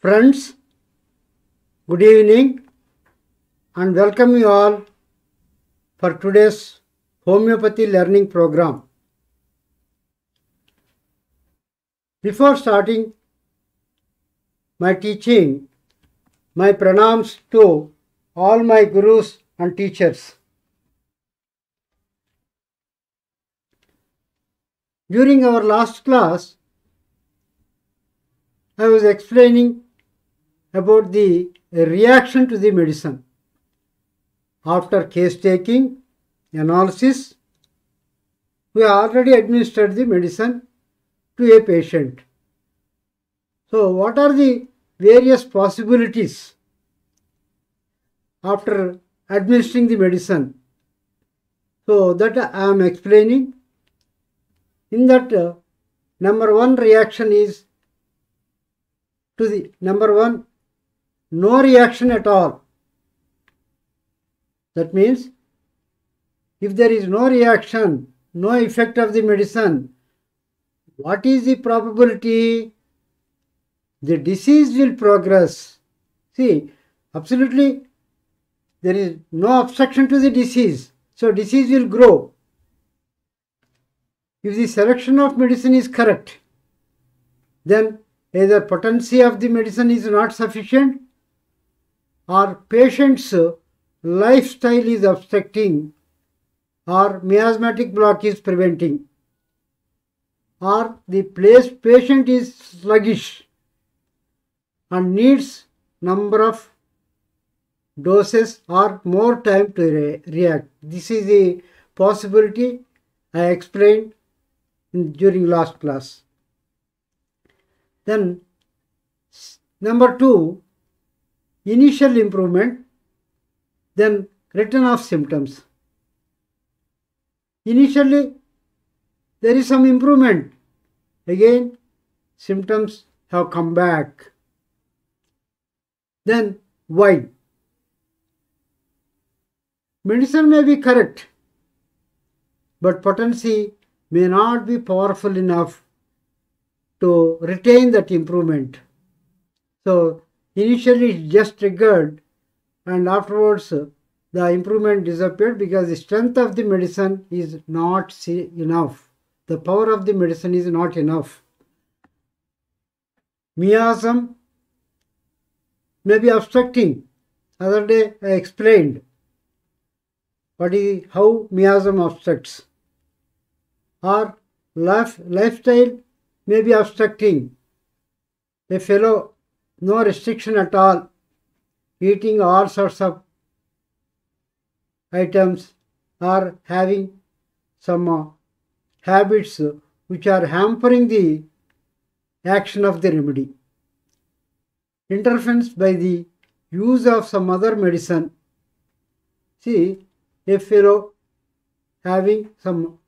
Friends, good evening and welcome you all for today's homeopathy learning program. Before starting my teaching, my pranams to all my gurus and teachers. During our last class, I was explaining about the reaction to the medicine. After case taking, analysis, we already administered the medicine to a patient. So, what are the various possibilities after administering the medicine? So, that I am explaining. In that, uh, number one reaction is to the number one, no reaction at all. That means if there is no reaction, no effect of the medicine, what is the probability the disease will progress? See, absolutely there is no obstruction to the disease, so disease will grow. If the selection of medicine is correct, then either potency of the medicine is not sufficient or patient's lifestyle is obstructing or miasmatic block is preventing or the place patient is sluggish and needs number of doses or more time to re react. This is a possibility I explained during last class. Then number two, initial improvement, then return of symptoms. Initially, there is some improvement. Again, symptoms have come back. Then, why? Medicine may be correct, but potency may not be powerful enough to retain that improvement. So initially it just triggered and afterwards uh, the improvement disappeared because the strength of the medicine is not enough. The power of the medicine is not enough. Miasm may be obstructing. Other day I explained what is how miasm obstructs. Or life, lifestyle may be obstructing a fellow, no restriction at all, eating all sorts of items or having some uh, habits which are hampering the action of the remedy. Interference by the use of some other medicine. See, a fellow having some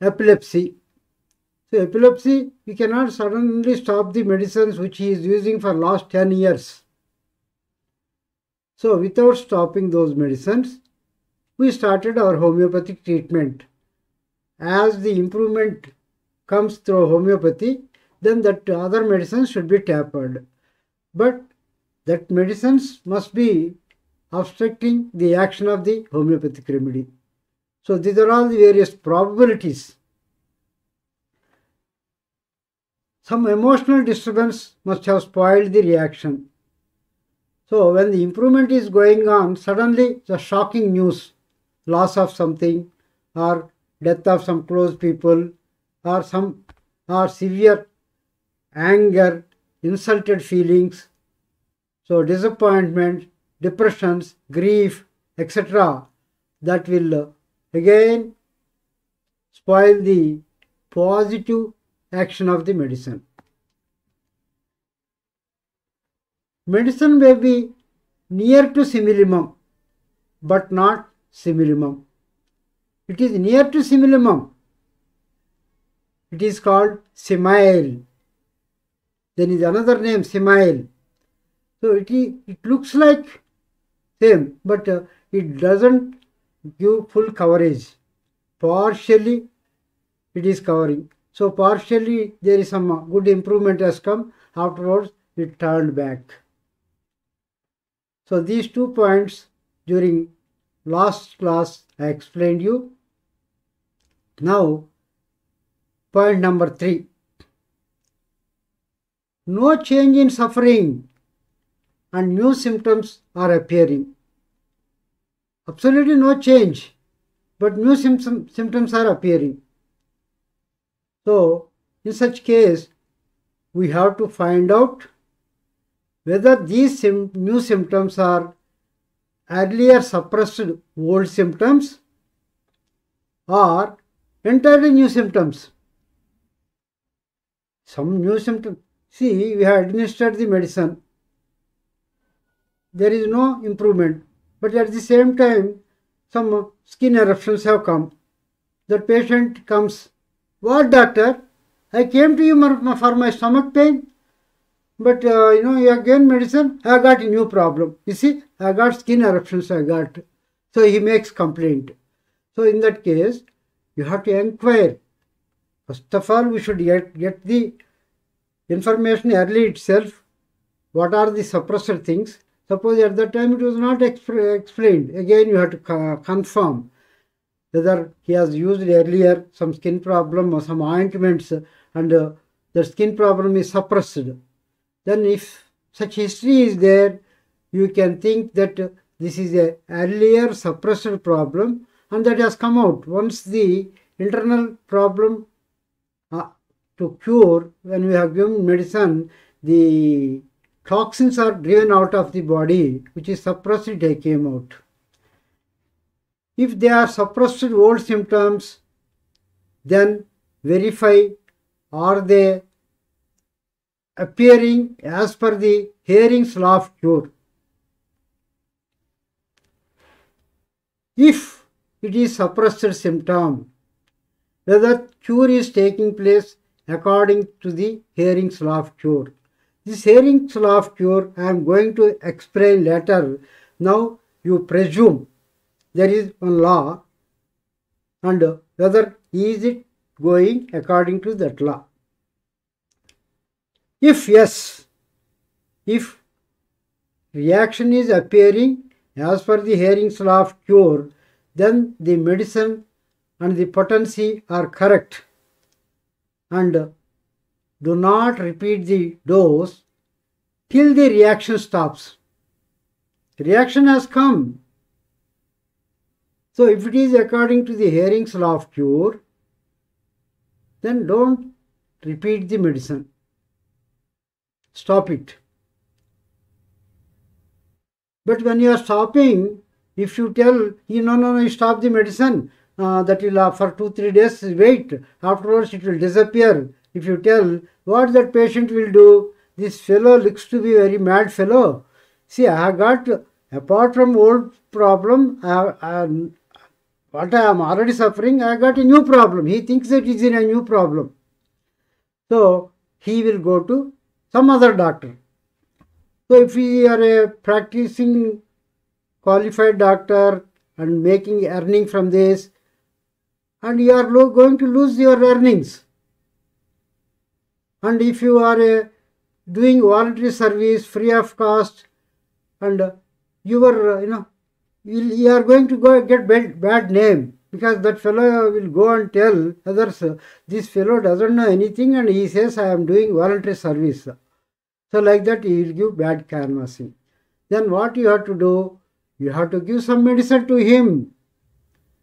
epilepsy so epilepsy, we cannot suddenly stop the medicines which he is using for last 10 years. So without stopping those medicines, we started our homeopathic treatment. As the improvement comes through homeopathy, then that other medicines should be tapered. But that medicines must be obstructing the action of the homeopathic remedy. So these are all the various probabilities some emotional disturbance must have spoiled the reaction. So when the improvement is going on, suddenly the shocking news, loss of something or death of some close people or some or severe anger, insulted feelings, so disappointment, depressions, grief, etc. that will again spoil the positive action of the medicine. Medicine may be near to similimum but not similimum. It is near to similimum. It is called simile. Then is another name simile. So it, is, it looks like same but uh, it doesn't give full coverage. Partially it is covering so partially there is some good improvement has come. Afterwards it turned back. So these two points during last class I explained you. Now point number three. No change in suffering and new symptoms are appearing. Absolutely no change but new symptom, symptoms are appearing. So, in such case, we have to find out whether these new symptoms are earlier suppressed old symptoms or entirely new symptoms. Some new symptoms. See, we have administered the medicine. There is no improvement. But at the same time, some skin eruptions have come. The patient comes what doctor? I came to you for my stomach pain. But uh, you know, you again medicine, I got a new problem. You see, I got skin eruptions, I got. So he makes complaint. So in that case, you have to inquire. First of all, we should get, get the information early itself. What are the suppressor things? Suppose at that time it was not exp explained. Again, you have to confirm whether he has used earlier some skin problem or some ointments and uh, the skin problem is suppressed. Then if such history is there, you can think that this is a earlier suppressed problem and that has come out. Once the internal problem uh, to cure, when we have given medicine, the toxins are driven out of the body, which is suppressed, they came out. If they are suppressed old symptoms, then verify are they appearing as per the hearing law of cure. If it is suppressed symptom, whether cure is taking place according to the hearing law of cure. This hearing law of cure I am going to explain later. Now you presume there is one law and whether is it going according to that law. If yes, if reaction is appearing as per the Herring's law of cure, then the medicine and the potency are correct and do not repeat the dose till the reaction stops. Reaction has come so if it is according to the Herring's law of cure, then don't repeat the medicine. Stop it. But when you are stopping, if you tell, you no, no, no, stop the medicine, uh, that will uh, for two, three days wait, afterwards it will disappear. If you tell, what that patient will do, this fellow looks to be very mad fellow. See, I have got, apart from old problem, I have, what I am already suffering, I got a new problem. He thinks that it is in a new problem. So he will go to some other doctor. So if we are a practicing qualified doctor and making earning from this, and you are going to lose your earnings. And if you are a uh, doing voluntary service free of cost, and your uh, you know will, you are going to go get bad, bad name because that fellow will go and tell others uh, this fellow doesn't know anything and he says I am doing voluntary service. So like that he will give bad canvassing. Then what you have to do? You have to give some medicine to him.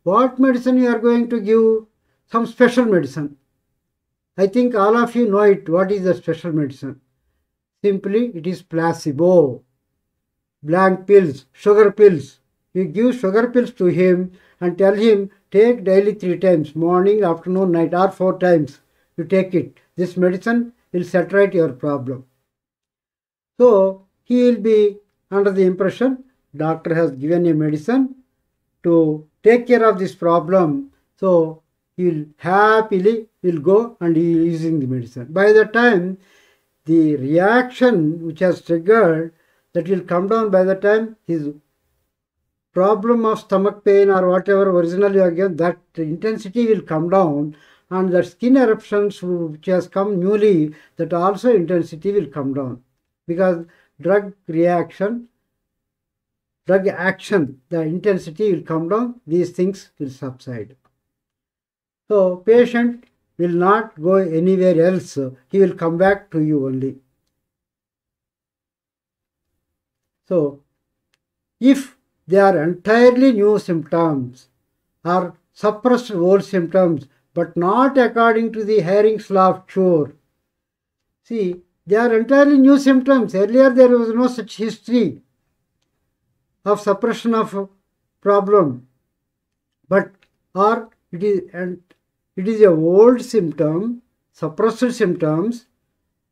What medicine you are going to give? Some special medicine. I think all of you know it. What is the special medicine? Simply it is placebo. Blank pills, sugar pills. You give sugar pills to him and tell him, take daily three times, morning, afternoon, night, or four times. You take it. This medicine will saturate your problem. So he will be under the impression doctor has given a medicine to take care of this problem. So he will happily will go and he is using the medicine. By the time the reaction which has triggered that will come down by the time his problem of stomach pain or whatever originally again that intensity will come down and the skin eruptions which has come newly that also intensity will come down because drug reaction drug action the intensity will come down these things will subside so patient will not go anywhere else he will come back to you only so if they are entirely new symptoms or suppressed old symptoms but not according to the Herring's law cure. See, they are entirely new symptoms. Earlier there was no such history of suppression of problem. But or it is and it is a old symptom, suppressed symptoms,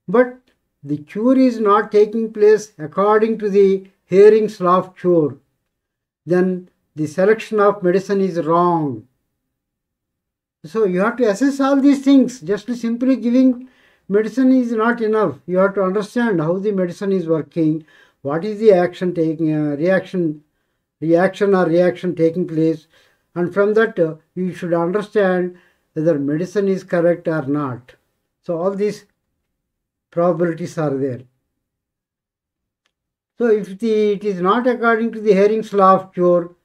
but the cure is not taking place according to the Herring's law cure then the selection of medicine is wrong. So you have to assess all these things. Just simply giving medicine is not enough. You have to understand how the medicine is working, what is the action taking, uh, reaction, reaction or reaction taking place, and from that uh, you should understand whether medicine is correct or not. So all these probabilities are there. So if the, it is not according to the Herring's law of cure,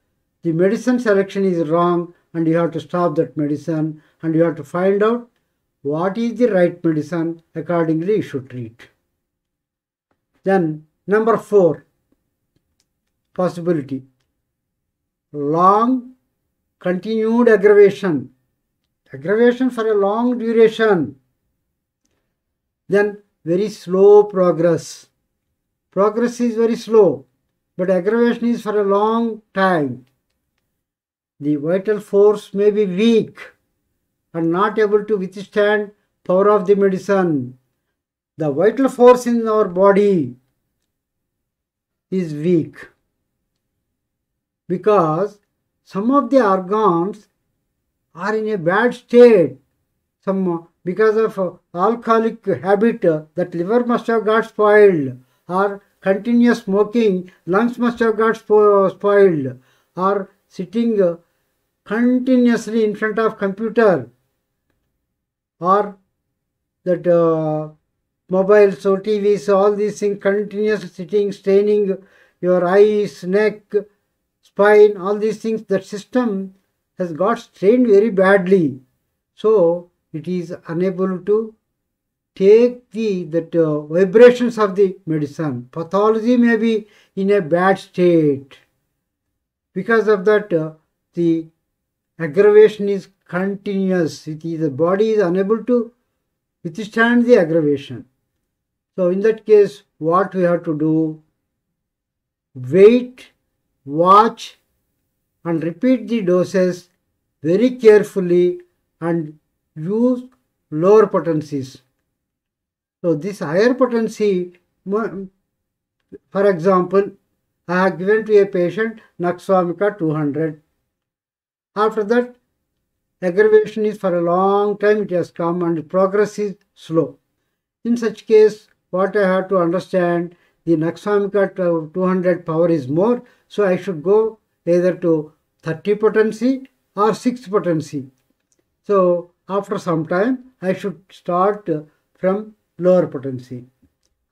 the medicine selection is wrong and you have to stop that medicine and you have to find out what is the right medicine, accordingly you should treat. Then number four, possibility. Long continued aggravation. Aggravation for a long duration. Then very slow progress Progress is very slow, but aggravation is for a long time. The vital force may be weak and not able to withstand power of the medicine. The vital force in our body is weak because some of the organs are in a bad state some because of alcoholic habit that liver must have got spoiled or continuous smoking, lungs must have got spo spoiled, or sitting continuously in front of computer, or that uh, mobiles or TVs, all these things, continuous sitting, straining your eyes, neck, spine, all these things, that system has got strained very badly. So, it is unable to take the that uh, vibrations of the medicine. Pathology may be in a bad state. Because of that, uh, the aggravation is continuous. It is, the body is unable to withstand the aggravation. So in that case, what we have to do? Wait, watch and repeat the doses very carefully and use lower potencies. So this higher potency, for example, I have given to a patient Naxwamika 200. After that, aggravation is for a long time it has come and progress is slow. In such case, what I have to understand, the Naxwamika 200 power is more, so I should go either to 30 potency or 6 potency. So after some time, I should start from lower potency.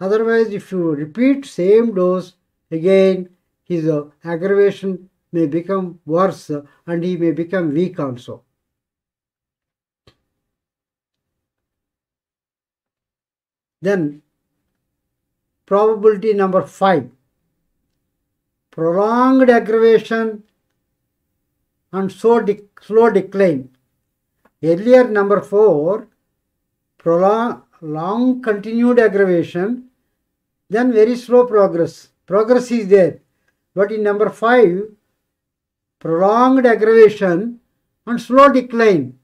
Otherwise, if you repeat same dose again, his uh, aggravation may become worse uh, and he may become weak also. Then probability number 5 prolonged aggravation and so de slow decline. Earlier number 4 prolonged long continued aggravation, then very slow progress. Progress is there. But in number 5, prolonged aggravation and slow decline.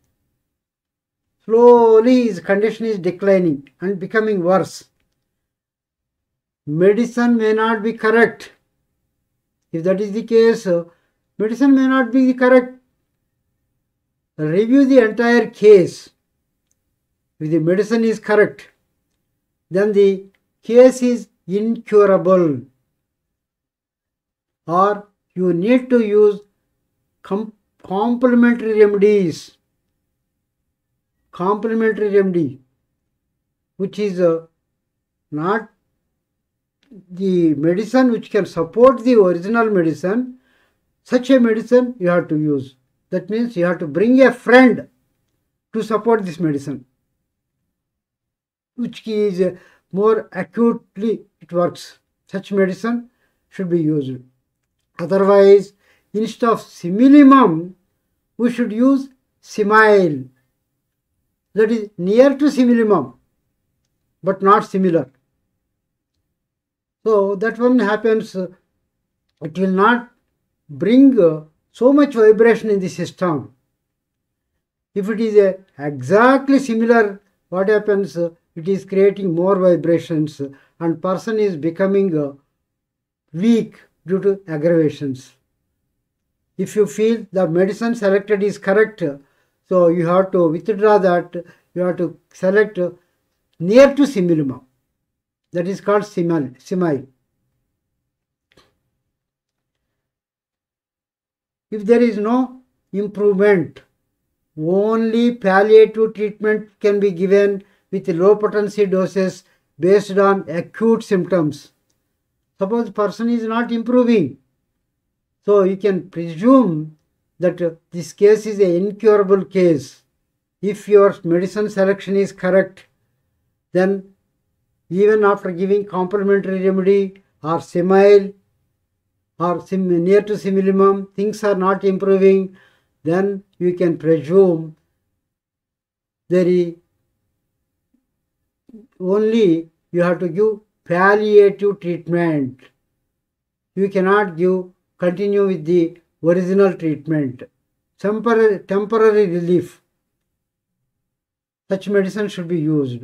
Slowly his condition is declining and becoming worse. Medicine may not be correct. If that is the case, medicine may not be correct. Review the entire case if the medicine is correct, then the case is incurable or you need to use com complementary remedies. Complementary remedy which is uh, not the medicine which can support the original medicine, such a medicine you have to use. That means you have to bring a friend to support this medicine which is more acutely it works. Such medicine should be used. Otherwise, instead of similimum, we should use simile. That is near to similimum, but not similar. So that one happens, uh, it will not bring uh, so much vibration in the system. If it is uh, exactly similar, what happens? it is creating more vibrations and person is becoming uh, weak due to aggravations. If you feel the medicine selected is correct, so you have to withdraw that, you have to select uh, near to similima. That is called simal, simai. If there is no improvement, only palliative treatment can be given with low potency doses based on acute symptoms. Suppose person is not improving. So you can presume that this case is an incurable case. If your medicine selection is correct, then even after giving complementary remedy or semi or sim near to similimum, things are not improving, then you can presume there is only you have to give palliative treatment. You cannot give continue with the original treatment. Temporary, temporary relief. Such medicine should be used.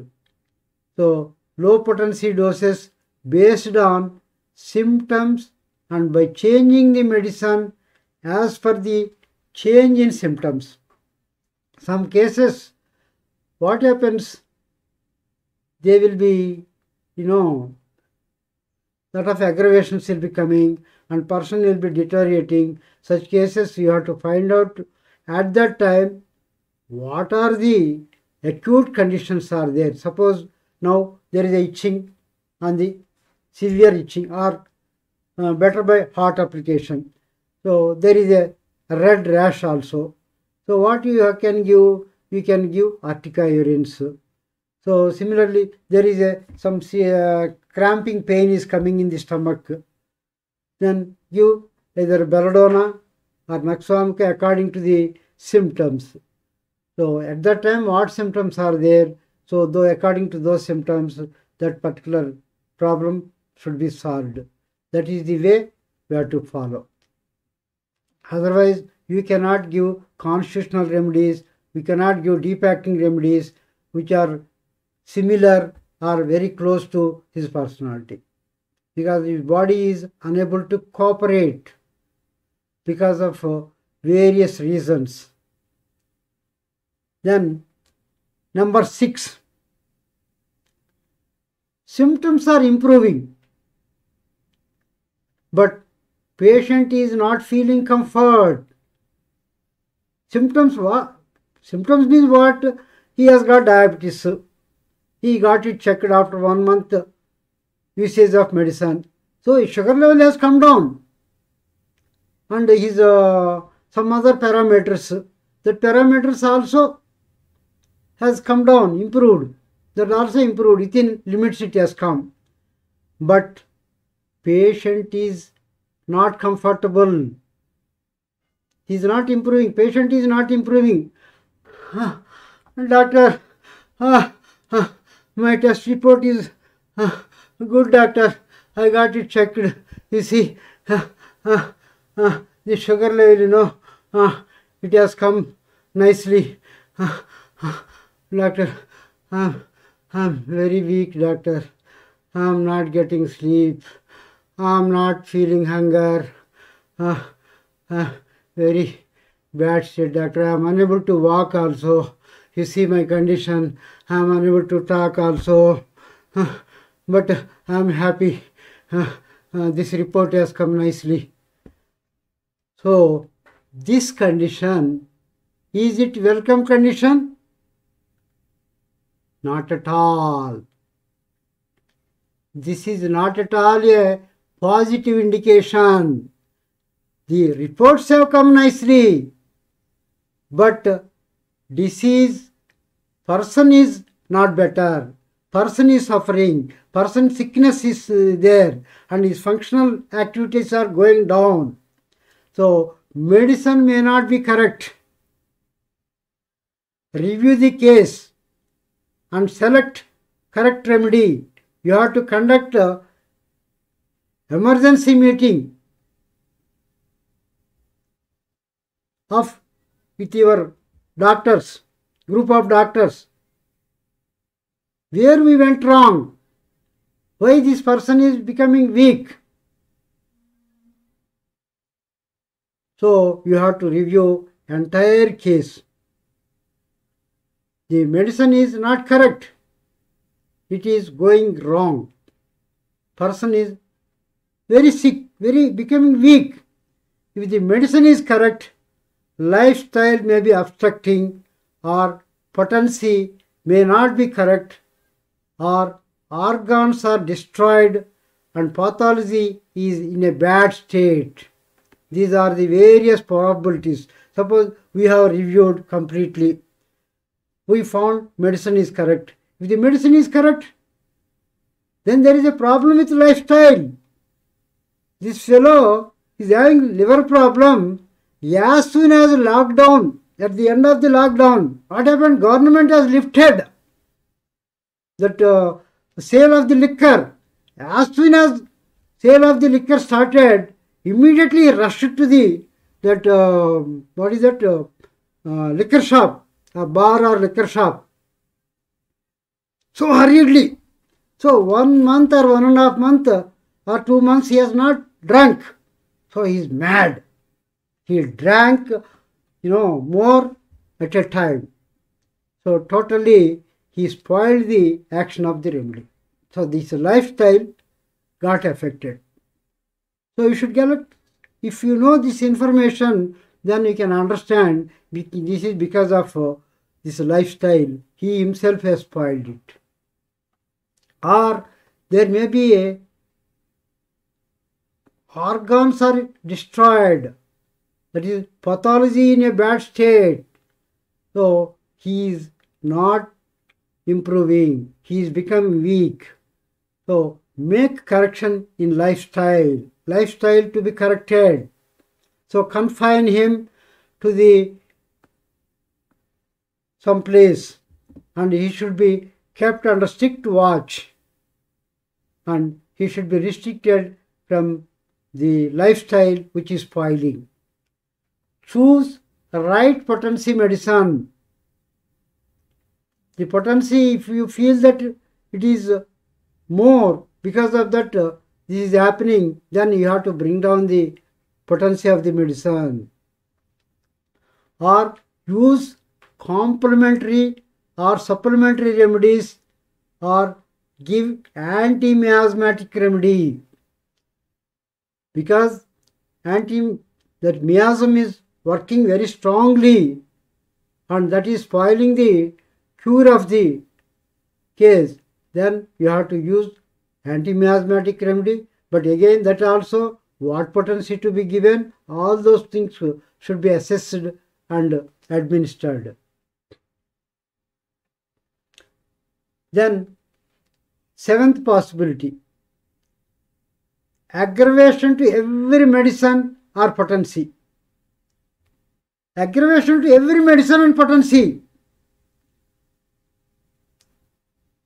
So, low potency doses based on symptoms and by changing the medicine as per the change in symptoms. Some cases, what happens? they will be, you know, lot of aggravations will be coming and person will be deteriorating. Such cases you have to find out at that time what are the acute conditions are there. Suppose now there is a itching and the severe itching or uh, better by heart application. So there is a red rash also. So what you can give, you can give Artica urines. So similarly, there is a some uh, cramping pain is coming in the stomach. Then give either belladonna or naxamka according to the symptoms. So at that time, what symptoms are there? So though according to those symptoms, that particular problem should be solved. That is the way we have to follow. Otherwise, you cannot give constitutional remedies. We cannot give deep acting remedies, which are similar or very close to his personality because his body is unable to cooperate because of uh, various reasons. Then, number six, symptoms are improving, but patient is not feeling comfort. Symptoms what? Symptoms means what? He has got diabetes he got it checked after one month usage of medicine. So his sugar level has come down. And his uh, some other parameters, the parameters also has come down, improved. That also improved, within limits it has come. But patient is not comfortable. He is not improving. Patient is not improving. doctor, my test report is uh, good, doctor. I got it checked. You see, uh, uh, uh the sugar level, you know, uh, it has come nicely. Uh, doctor, I'm, I'm very weak, doctor. I'm not getting sleep. I'm not feeling hunger. very bad state, doctor. I'm unable to walk also. You see my condition. I'm unable to talk also. But I'm happy. Uh, this report has come nicely. So, this condition, is it welcome condition? Not at all. This is not at all a positive indication. The reports have come nicely, but disease person is not better person is suffering person sickness is uh, there and his functional activities are going down so medicine may not be correct review the case and select correct remedy you have to conduct a emergency meeting of with your doctors group of doctors. Where we went wrong? Why this person is becoming weak? So you have to review entire case. The medicine is not correct. It is going wrong. Person is very sick, very becoming weak. If the medicine is correct, lifestyle may be obstructing or potency may not be correct or organs are destroyed and pathology is in a bad state. These are the various probabilities. Suppose we have reviewed completely. We found medicine is correct. If the medicine is correct, then there is a problem with lifestyle. This fellow is having liver problem as soon as lockdown at the end of the lockdown, what happened? Government has lifted that uh, sale of the liquor. As soon as sale of the liquor started, immediately rushed to the that uh, what is that uh, uh, liquor shop, a bar or liquor shop. So hurriedly, so one month or one and a half month or two months he has not drunk. So he is mad. He drank you know, more at a time. So totally he spoiled the action of the remedy. So this lifestyle got affected. So you should get it. If you know this information, then you can understand this is because of uh, this lifestyle. He himself has spoiled it. Or there may be a organs are destroyed that is pathology in a bad state. So he is not improving. He is become weak. So make correction in lifestyle. Lifestyle to be corrected. So confine him to the some place and he should be kept under strict watch and he should be restricted from the lifestyle which is spoiling. Choose the right potency medicine. The potency, if you feel that it is more because of that uh, this is happening, then you have to bring down the potency of the medicine. Or use complementary or supplementary remedies or give anti-miasmatic remedy because anti that miasm is working very strongly and that is spoiling the cure of the case, then you have to use anti-miasmatic remedy. But again, that also what potency to be given, all those things should be assessed and administered. Then, seventh possibility aggravation to every medicine or potency aggravation to every medicine and potency.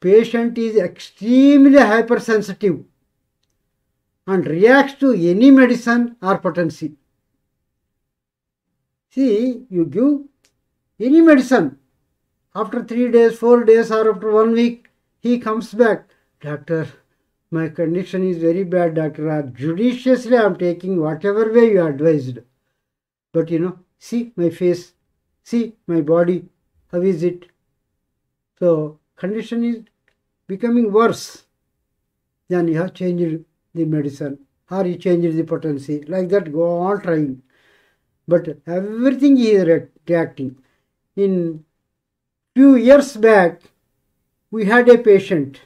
Patient is extremely hypersensitive and reacts to any medicine or potency. See, you give any medicine after three days, four days, or after one week, he comes back. Doctor, my condition is very bad, doctor. Judiciously, I am taking whatever way you advised. But you know, see my face, see my body, how is it? So condition is becoming worse. Then you have changed the medicine or you changed the potency. Like that go on trying. But everything is reacting. In few years back, we had a patient.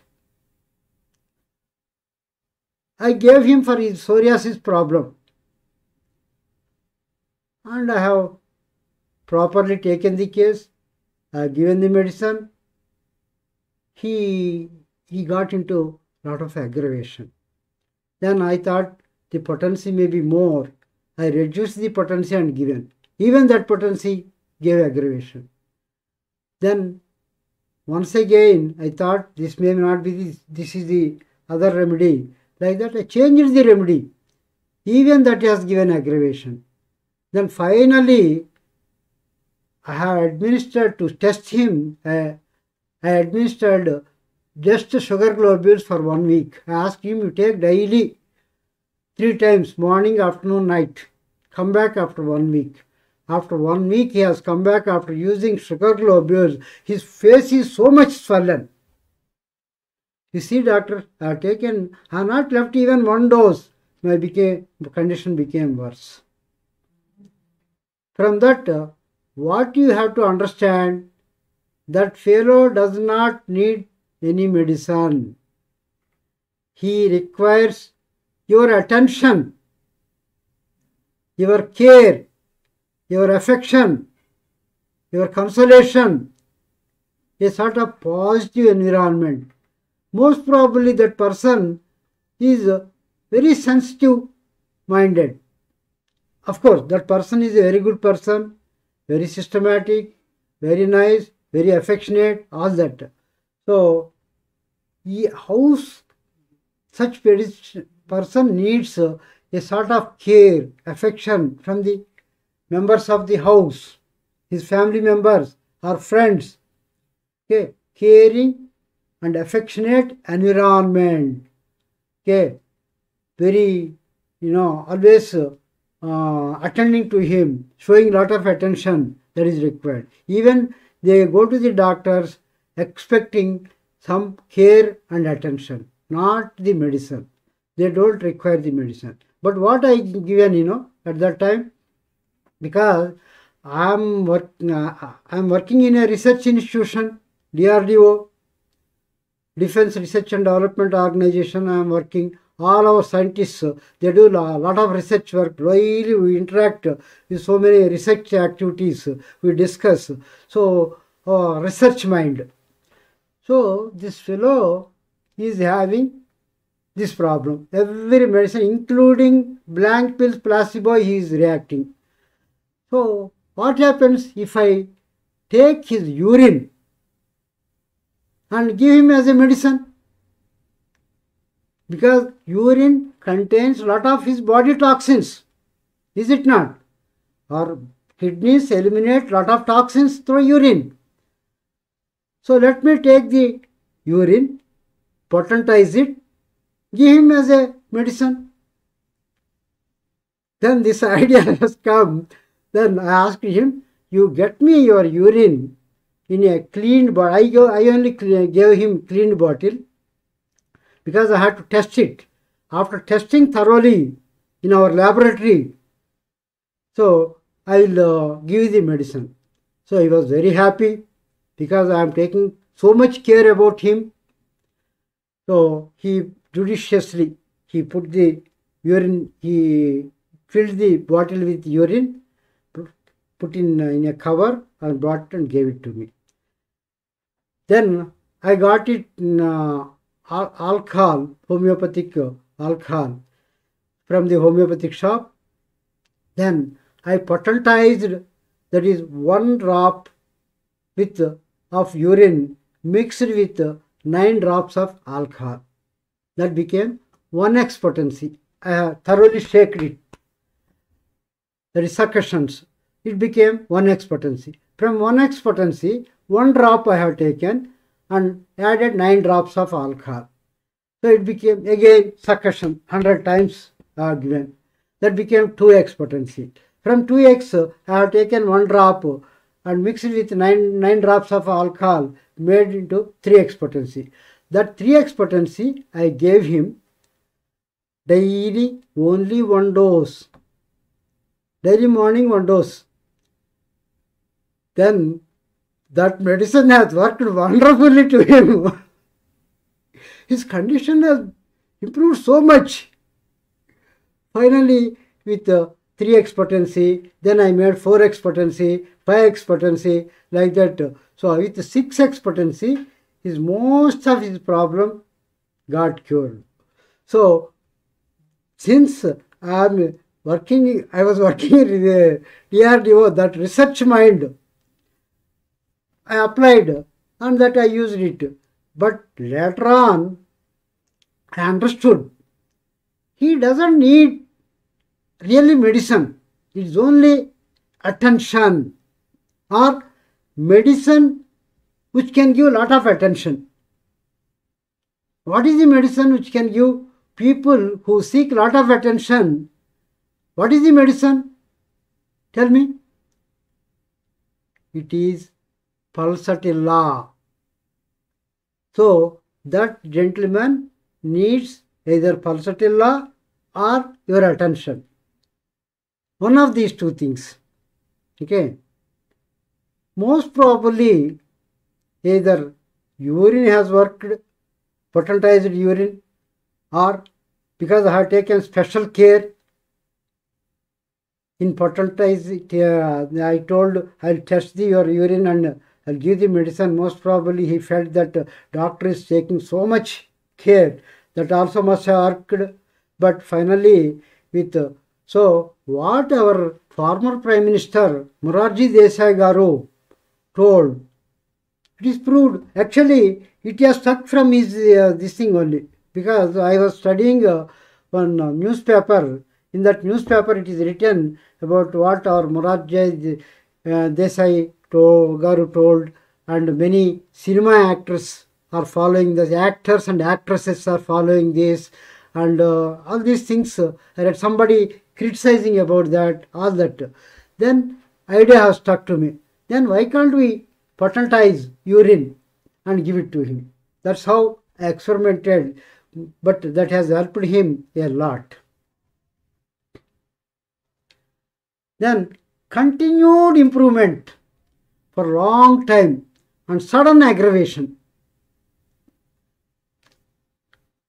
I gave him for his psoriasis problem and I have properly taken the case, I have given the medicine. He, he got into a lot of aggravation. Then I thought the potency may be more. I reduced the potency and given. Even that potency gave aggravation. Then once again, I thought this may not be this, this is the other remedy. Like that, I changed the remedy. Even that has given aggravation. Then finally, I have administered to test him. Uh, I administered just sugar globules for one week. I asked him to take daily three times morning, afternoon, night. Come back after one week. After one week, he has come back after using sugar globules. His face is so much swollen. You see, doctor, I have taken, I have not left even one dose. My became, condition became worse. From that, uh, what you have to understand that fellow does not need any medicine. He requires your attention, your care, your affection, your consolation, a sort of positive environment. Most probably that person is very sensitive minded. Of course, that person is a very good person, very systematic, very nice, very affectionate, all that. So, how such person needs a sort of care, affection from the members of the house, his family members or friends. Okay, caring and affectionate environment. Okay, very, you know, always uh, attending to him, showing lot of attention that is required. Even they go to the doctors expecting some care and attention, not the medicine. They don't require the medicine. But what I given, you know, at that time, because I'm working, uh, I'm working in a research institution, DRDO, Defense Research and Development Organization. I'm working all our scientists, they do a lot of research work. we interact with so many research activities we discuss. So, uh, research mind. So, this fellow is having this problem. Every medicine, including blank pills, placebo, he is reacting. So, what happens if I take his urine and give him as a medicine? because urine contains lot of his body toxins is it not or kidneys eliminate lot of toxins through urine so let me take the urine potentize it give him as a medicine then this idea has come then i asked him you get me your urine in a clean bottle i, go, I only gave him clean bottle because I had to test it. After testing thoroughly in our laboratory, so I will uh, give you the medicine. So he was very happy because I am taking so much care about him. So he judiciously he put the urine, he filled the bottle with urine, put in, uh, in a cover and brought and gave it to me. Then I got it in, uh, alcohol, homeopathic alcohol from the homeopathic shop. Then I potentized that is one drop with of urine mixed with nine drops of alcohol. That became 1x potency. I uh, have thoroughly shaken it. That is succussions. It became 1x potency. From 1x potency, one drop I have taken and added 9 drops of alcohol. So it became again succession 100 times uh, given. That became 2x potency. From 2x, I have taken 1 drop and mixed with 9, 9 drops of alcohol made into 3x potency. That 3x potency I gave him daily only one dose. Daily morning one dose. Then that medicine has worked wonderfully to him. His condition has improved so much. Finally, with uh, 3x potency, then I made 4x potency, 5x potency, like that. So with 6x potency, his most of his problem got cured. So since I'm working, I was working in the DRDO, that research mind, I applied and that I used it. But later on, I understood he doesn't need really medicine. It's only attention or medicine which can give lot of attention. What is the medicine which can give people who seek lot of attention? What is the medicine? Tell me. It is pulsatilla. So that gentleman needs either pulsatilla or your attention. One of these two things. Okay. Most probably either urine has worked, potentized urine or because I have taken special care in potentized, uh, I told I'll test the, your urine and I'll give the medicine. Most probably he felt that doctor is taking so much care that also must have worked. But finally, with so what our former Prime Minister Morarji Desai Garu told, it is proved. Actually, it has stuck from his uh, this thing only because I was studying uh, one uh, newspaper. In that newspaper, it is written about what our Morarji uh, Desai Garu told, and many cinema actors are following this, actors and actresses are following this, and uh, all these things. Uh, I read somebody criticizing about that, all that. Then idea has stuck to me. Then why can't we patentize urine and give it to him? That's how I experimented, but that has helped him a lot. Then continued improvement for a long time and sudden aggravation.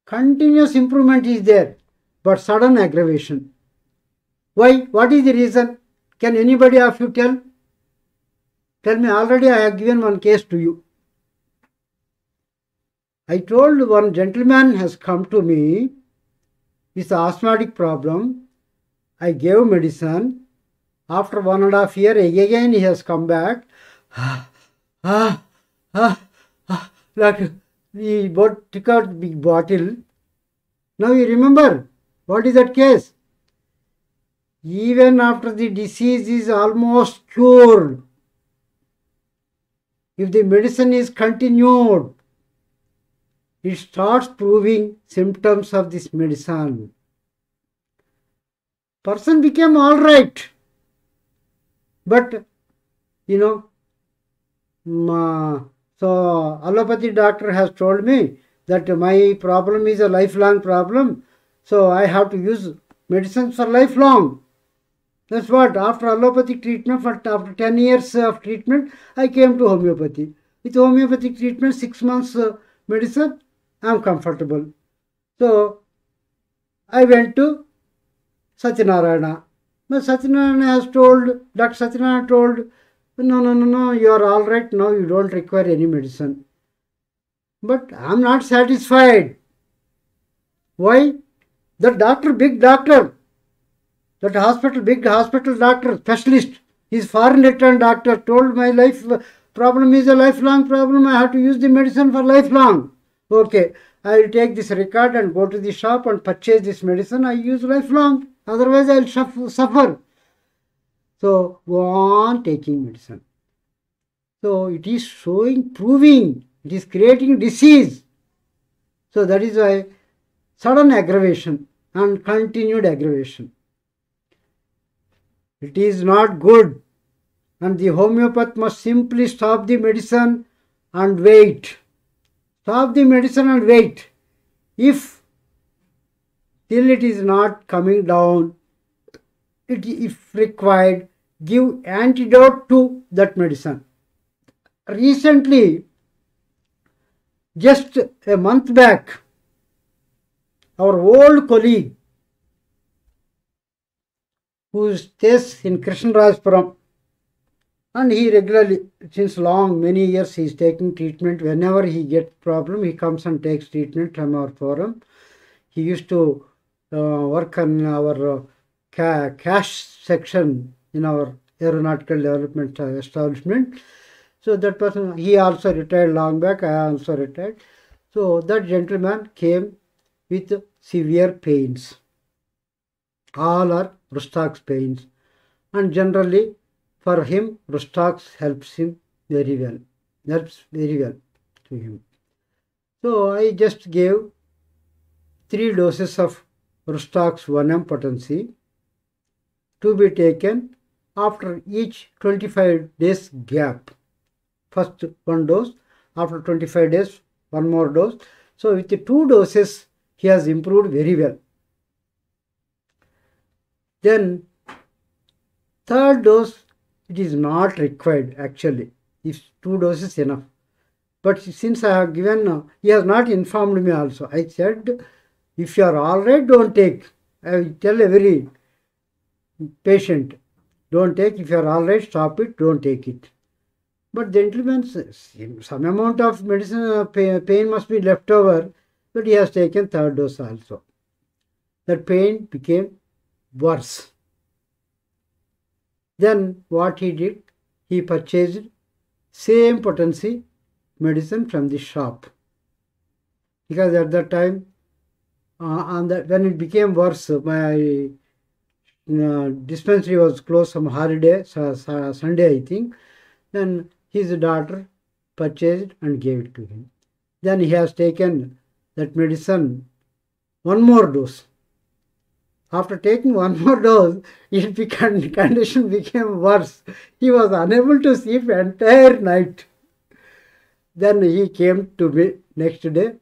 Continuous improvement is there, but sudden aggravation. Why? What is the reason? Can anybody of you tell? Tell me, already I have given one case to you. I told one gentleman has come to me with asthmatic problem. I gave medicine. After one and a half year, again he has come back ah, ah, ah, ah! like he bought, took out big bottle. Now you remember what is that case? Even after the disease is almost cured, if the medicine is continued, it starts proving symptoms of this medicine. Person became alright, but you know, so allopathy doctor has told me that my problem is a lifelong problem. So I have to use medicines for lifelong. That's what after allopathic treatment for after 10 years of treatment, I came to homeopathy. With homeopathic treatment, six months uh, medicine, I'm comfortable. So I went to Satyanarayana. Now Satyanarayana has told, Dr. Satyanarayana told no, no, no, no, you are all right now, you don't require any medicine. But I am not satisfied. Why? The doctor, big doctor, that hospital, big hospital doctor, specialist, his foreign returned doctor told my life problem is a lifelong problem, I have to use the medicine for lifelong. Okay, I will take this record and go to the shop and purchase this medicine, I use lifelong, otherwise I will suffer. So go on taking medicine. So it is showing, proving, it is creating disease. So that is why sudden aggravation and continued aggravation. It is not good and the homeopath must simply stop the medicine and wait. Stop the medicine and wait. If till it is not coming down, it, if required, give antidote to that medicine. Recently, just a month back, our old colleague who stays in Krishnarajpuram and he regularly, since long, many years he is taking treatment. Whenever he gets problem, he comes and takes treatment from our forum. He used to uh, work on our uh, ca cash section in our aeronautical development uh, establishment. So that person, he also retired long back, I also retired. So that gentleman came with severe pains. All are Rostock's pains. And generally, for him, Rostock's helps him very well. Helps very well to him. So I just gave three doses of Rostock's 1M potency to be taken after each 25 days gap. First one dose, after 25 days, one more dose. So with the two doses, he has improved very well. Then third dose, it is not required actually. If two doses enough. But since I have given, uh, he has not informed me also. I said, if you are alright, don't take. I will tell every patient don't take. If you are all right, stop it. Don't take it. But gentlemen, some amount of medicine uh, pain must be left over. But he has taken third dose also. That pain became worse. Then what he did, he purchased same potency medicine from the shop. Because at that time, uh, on when it became worse, my dispensary was closed some holiday, Sunday I think. Then his daughter purchased and gave it to him. Then he has taken that medicine one more dose. After taking one more dose, his condition became worse. He was unable to sleep entire night. Then he came to me next day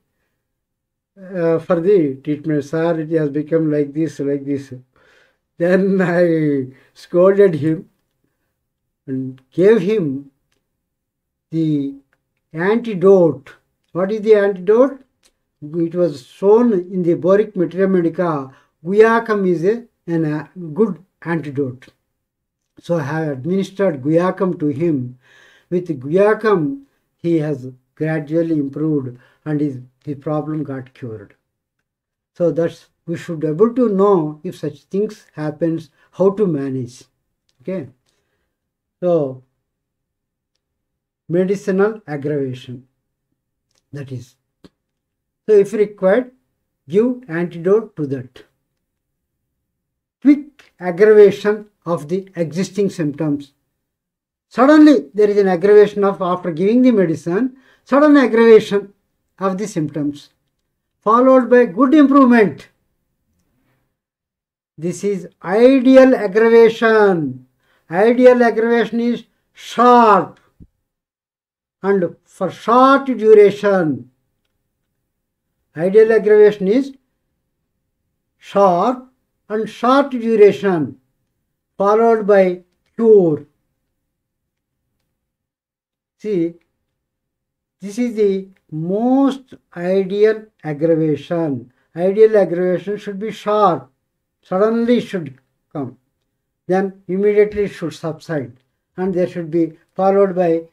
uh, for the treatment. Sir, it has become like this, like this. Then I scolded him and gave him the antidote. What is the antidote? It was shown in the Boric Materia Medica. Guiacum is a, an, a good antidote. So I have administered guiacum to him. With guiacum, he has gradually improved and his, his problem got cured. So that's we should be able to know if such things happens how to manage okay so medicinal aggravation that is so if required give antidote to that quick aggravation of the existing symptoms suddenly there is an aggravation of after giving the medicine sudden aggravation of the symptoms followed by good improvement this is ideal aggravation. Ideal aggravation is sharp and for short duration. Ideal aggravation is sharp and short duration followed by cure. See, this is the most ideal aggravation. Ideal aggravation should be sharp suddenly should come, then immediately should subside, and there should be followed by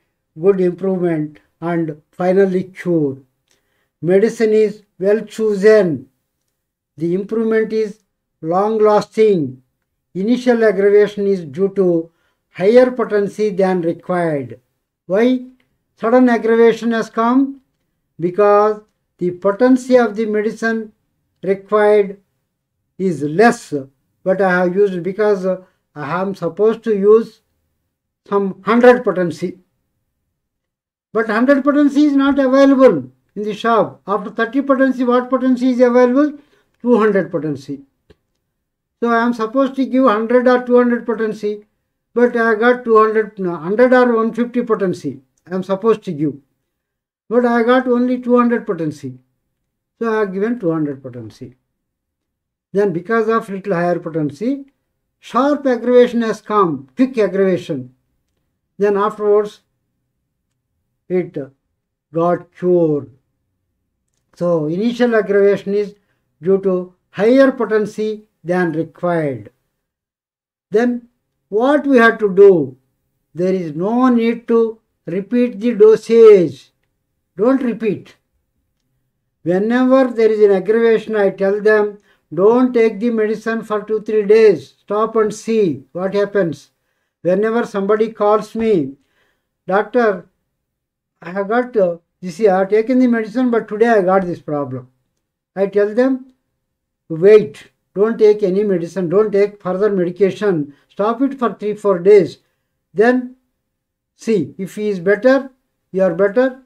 good improvement and finally cure. Medicine is well chosen. The improvement is long lasting. Initial aggravation is due to higher potency than required. Why? Sudden aggravation has come because the potency of the medicine required is less but I have used because I am supposed to use some 100 potency. But 100 potency is not available in the shop. After 30 potency, what potency is available? 200 potency. So I am supposed to give 100 or 200 potency, but I got 200, 100 or 150 potency. I am supposed to give. But I got only 200 potency. So I have given 200 potency. Then because of little higher potency, sharp aggravation has come, quick aggravation. Then afterwards, it got cured. So initial aggravation is due to higher potency than required. Then what we have to do? There is no need to repeat the dosage. Don't repeat. Whenever there is an aggravation, I tell them don't take the medicine for 2 3 days. Stop and see what happens. Whenever somebody calls me, Doctor, I have got this uh, this, I have taken the medicine, but today I got this problem. I tell them, wait, don't take any medicine, don't take further medication, stop it for 3 4 days. Then see if he is better, you are better,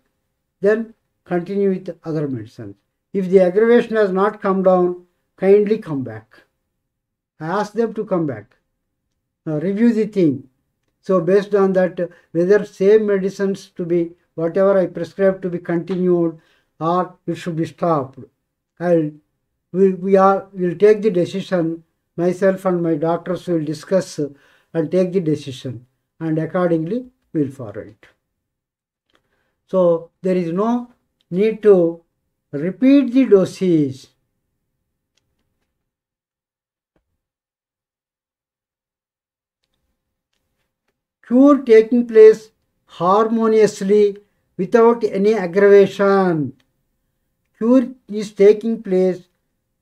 then continue with other medicines. If the aggravation has not come down, kindly come back. I asked them to come back. Now review the thing. So based on that, whether same medicines to be, whatever I prescribe to be continued or it should be stopped. I'll, we, we are, will take the decision, myself and my doctors will discuss and take the decision and accordingly we'll follow it. So there is no need to repeat the dosage cure taking place harmoniously without any aggravation. Cure is taking place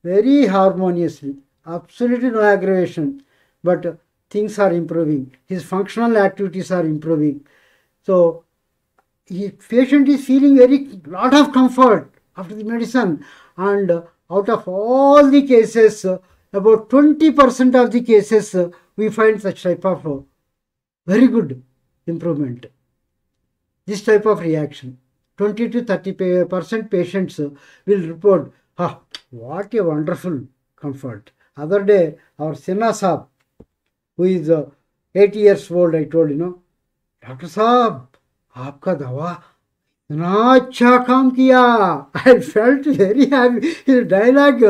very harmoniously, absolutely no aggravation, but things are improving. His functional activities are improving. So, his patient is feeling very lot of comfort after the medicine and out of all the cases, about 20% of the cases, we find such type of very good improvement. This type of reaction, 20 to 30 percent patients will report, ah, what a wonderful comfort. Other day, our Sena Saab, who is uh, years old, I told you know, doctor Saab, आपका दवा इतना अच्छा काम किया i felt very happy dialogue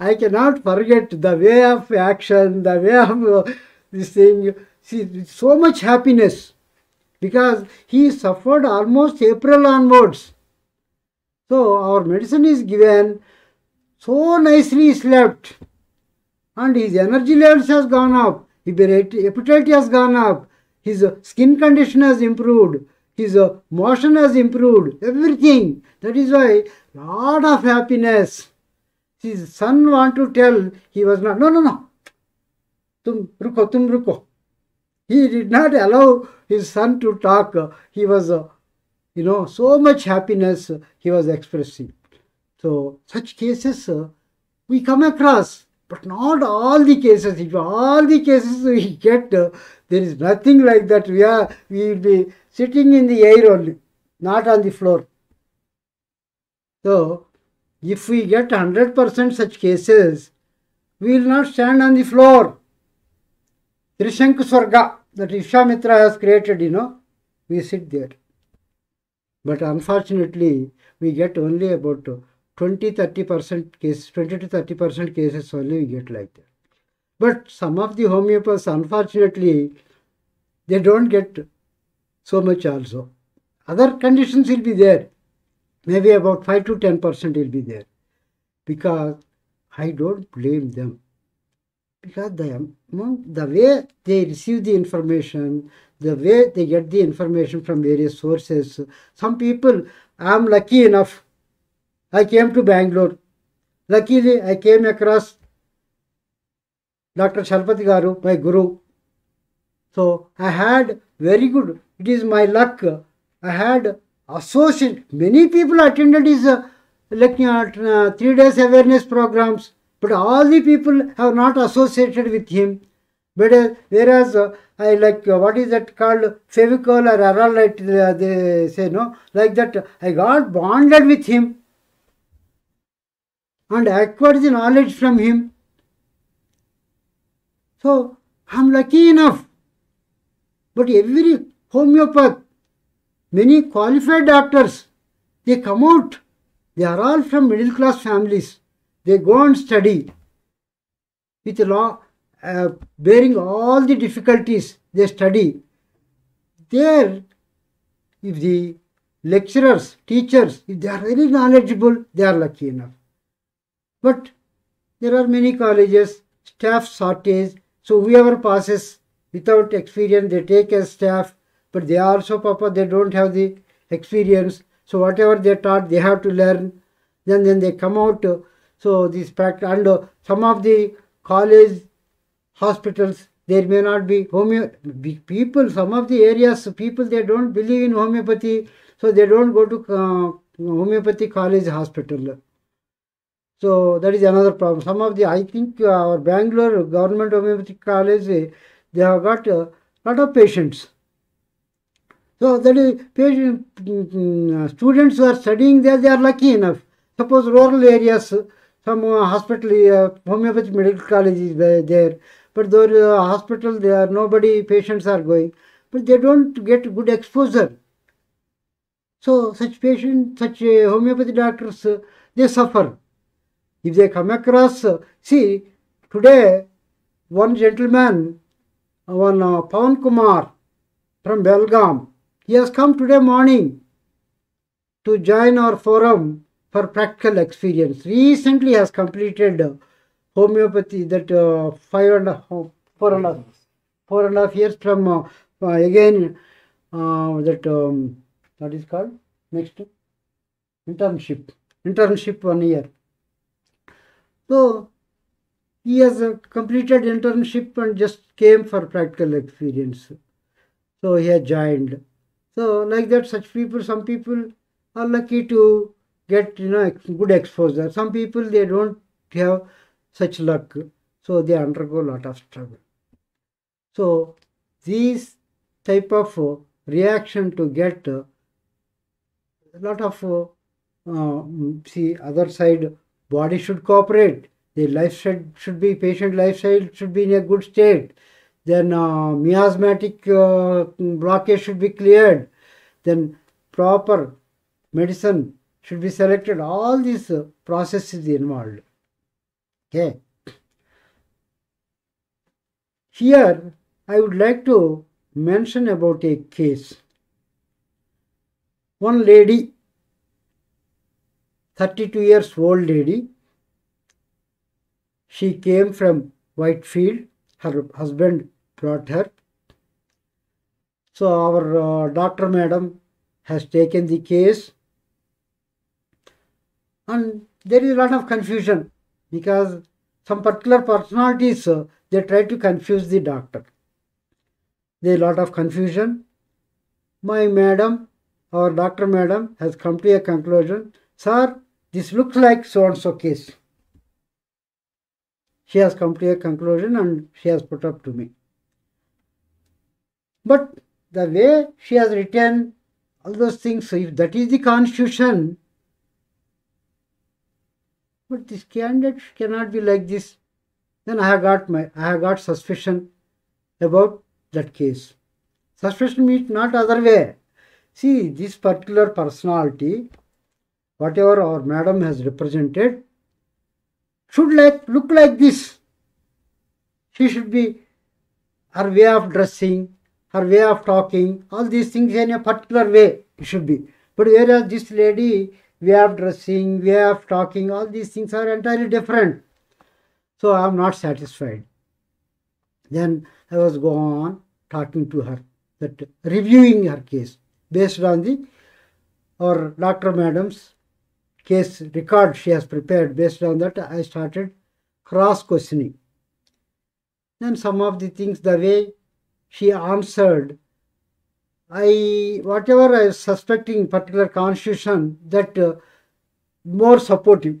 I can not forget the way of action the way of this thing see, so much happiness because he suffered almost April onwards. So our medicine is given, so nicely he slept and his energy levels has gone up, his appetite has gone up, his skin condition has improved, his uh, motion has improved, everything. That is why lot of happiness. His son want to tell, he was not, no, no, no, तुम रुको तुम रुको he did not allow his son to talk. He was, uh, you know, so much happiness he was expressing. So, such cases uh, we come across, but not all the cases. If all the cases we get, uh, there is nothing like that. We are, we will be sitting in the air only, not on the floor. So, if we get 100% such cases, we will not stand on the floor. Trishank Swarga that Vishwamitra has created, you know, we sit there. But unfortunately, we get only about 20 30% cases, 20 to 30% cases only we get like that. But some of the homeopaths, unfortunately, they don't get so much also. Other conditions will be there. Maybe about 5 to 10% will be there. Because I don't blame them because the the way they receive the information, the way they get the information from various sources. Some people, I'm lucky enough, I came to Bangalore. Luckily, I came across Dr. Sharpati Garu, my guru. So I had very good, it is my luck. I had associate, many people attended his uh, uh, three days awareness programs. But all the people have not associated with him. But uh, whereas uh, I like uh, what is that called Fevicol or Aralite uh, they say no like that I got bonded with him and acquired the knowledge from him. So I'm lucky enough. But every homeopath, many qualified doctors, they come out. They are all from middle class families. They go and study with law, uh, bearing all the difficulties they study. There, if the lecturers, teachers, if they are very knowledgeable, they are lucky enough. But there are many colleges, staff shortage, so whoever passes without experience, they take as staff, but they also, Papa, they don't have the experience. So whatever they taught, they have to learn. Then, then they come out so this fact and uh, some of the college hospitals there may not be homeo people some of the areas people they don't believe in homeopathy so they don't go to uh, homeopathy college hospital so that is another problem some of the i think uh, our bangalore government homeopathy college they have got a lot of patients so that is patient, mm, mm, uh, students who are studying there they are lucky enough suppose rural areas some uh, hospital, uh, homeopathic medical college is there. But those uh, hospital, there are nobody, patients are going. But they don't get good exposure. So such patients, such homeopathy doctors, they suffer. If they come across, see, today one gentleman, one uh, Pawan Kumar from Belgaum, he has come today morning to join our forum for practical experience. Recently has completed homeopathy that uh, five and years from uh, uh again uh, that um, what is called next internship internship one year. So he has uh, completed internship and just came for practical experience. So he has joined. So like that, such people, some people are lucky to get you know good exposure. Some people they don't have such luck, so they undergo a lot of struggle. So these type of uh, reaction to get a uh, lot of uh, uh, see other side body should cooperate. The lifestyle should be patient lifestyle should be in a good state. Then uh, miasmatic uh, blockage should be cleared. Then proper medicine should be selected. All these uh, processes involved. Okay. Here, I would like to mention about a case. One lady, 32 years old lady, she came from Whitefield. Her husband brought her. So our uh, doctor madam has taken the case and there is a lot of confusion because some particular personalities uh, they try to confuse the doctor there is a lot of confusion my madam our doctor madam has come to a conclusion sir this looks like so and so case she has come to a conclusion and she has put up to me but the way she has written all those things if that is the constitution but this candidate cannot be like this. Then I have got my I have got suspicion about that case. Suspicion means not other way. See this particular personality, whatever our madam has represented, should like look like this. She should be her way of dressing, her way of talking, all these things in a particular way it should be. But whereas this lady way of dressing, way of talking, all these things are entirely different. So I am not satisfied. Then I was going on talking to her, that reviewing her case based on the or doctor madam's case record she has prepared. Based on that, I started cross questioning. Then some of the things, the way she answered I whatever I was suspecting particular constitution that uh, more supportive.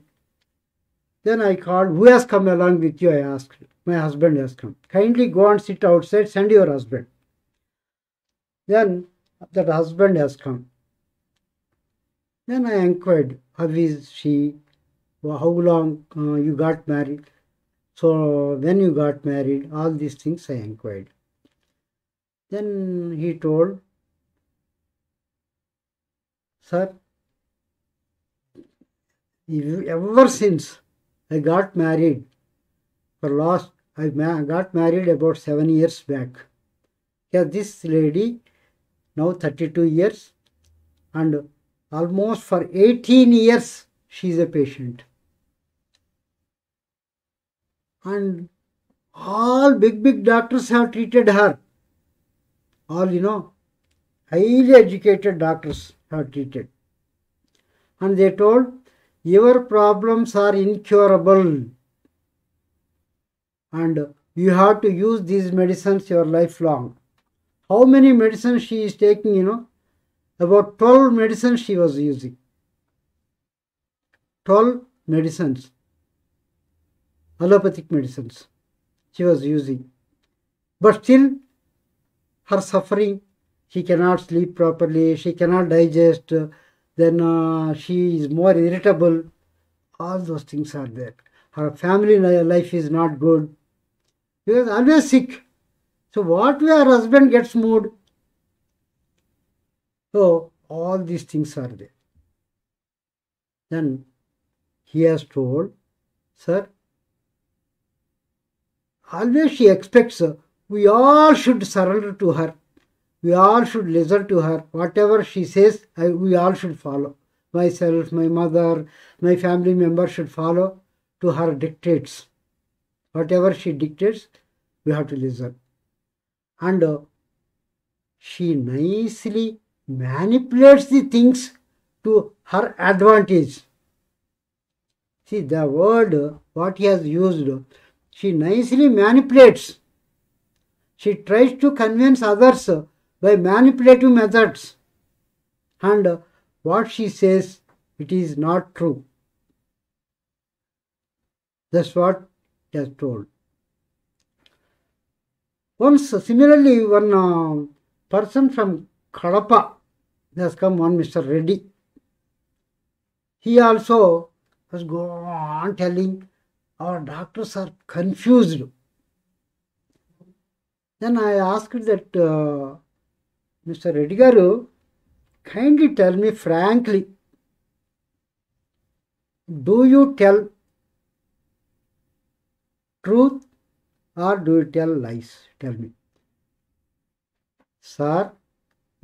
Then I called, who has come along with you? I asked. My husband has come. Kindly go and sit outside, send your husband. Then that husband has come. Then I inquired, how is she? How long uh, you got married? So when you got married, all these things I inquired. Then he told Sir, ever since I got married, for last, I got married about seven years back. Yeah, this lady, now 32 years, and almost for 18 years, she is a patient. And all big, big doctors have treated her. All, you know, highly educated doctors have treated. And they told, your problems are incurable and you have to use these medicines your lifelong. How many medicines she is taking, you know? About 12 medicines she was using. 12 medicines, allopathic medicines she was using. But still, her suffering she cannot sleep properly, she cannot digest, then uh, she is more irritable. All those things are there. Her family life is not good. She is always sick. So what way her husband gets mood, So all these things are there. Then he has told, Sir, always she expects uh, we all should surrender to her. We all should listen to her. Whatever she says, I, we all should follow. Myself, my mother, my family members should follow to her dictates. Whatever she dictates, we have to listen. And uh, she nicely manipulates the things to her advantage. See the word uh, what he has used, uh, she nicely manipulates. She tries to convince others uh, by manipulative methods. And what she says, it is not true. That's what it has told. Once, similarly, one uh, person from Kadapa has come, one Mr. Reddy. He also has gone telling our doctors are confused. Then I asked that uh, Mister Reddy garu kindly tell me frankly do you tell truth or do you tell lies tell me sir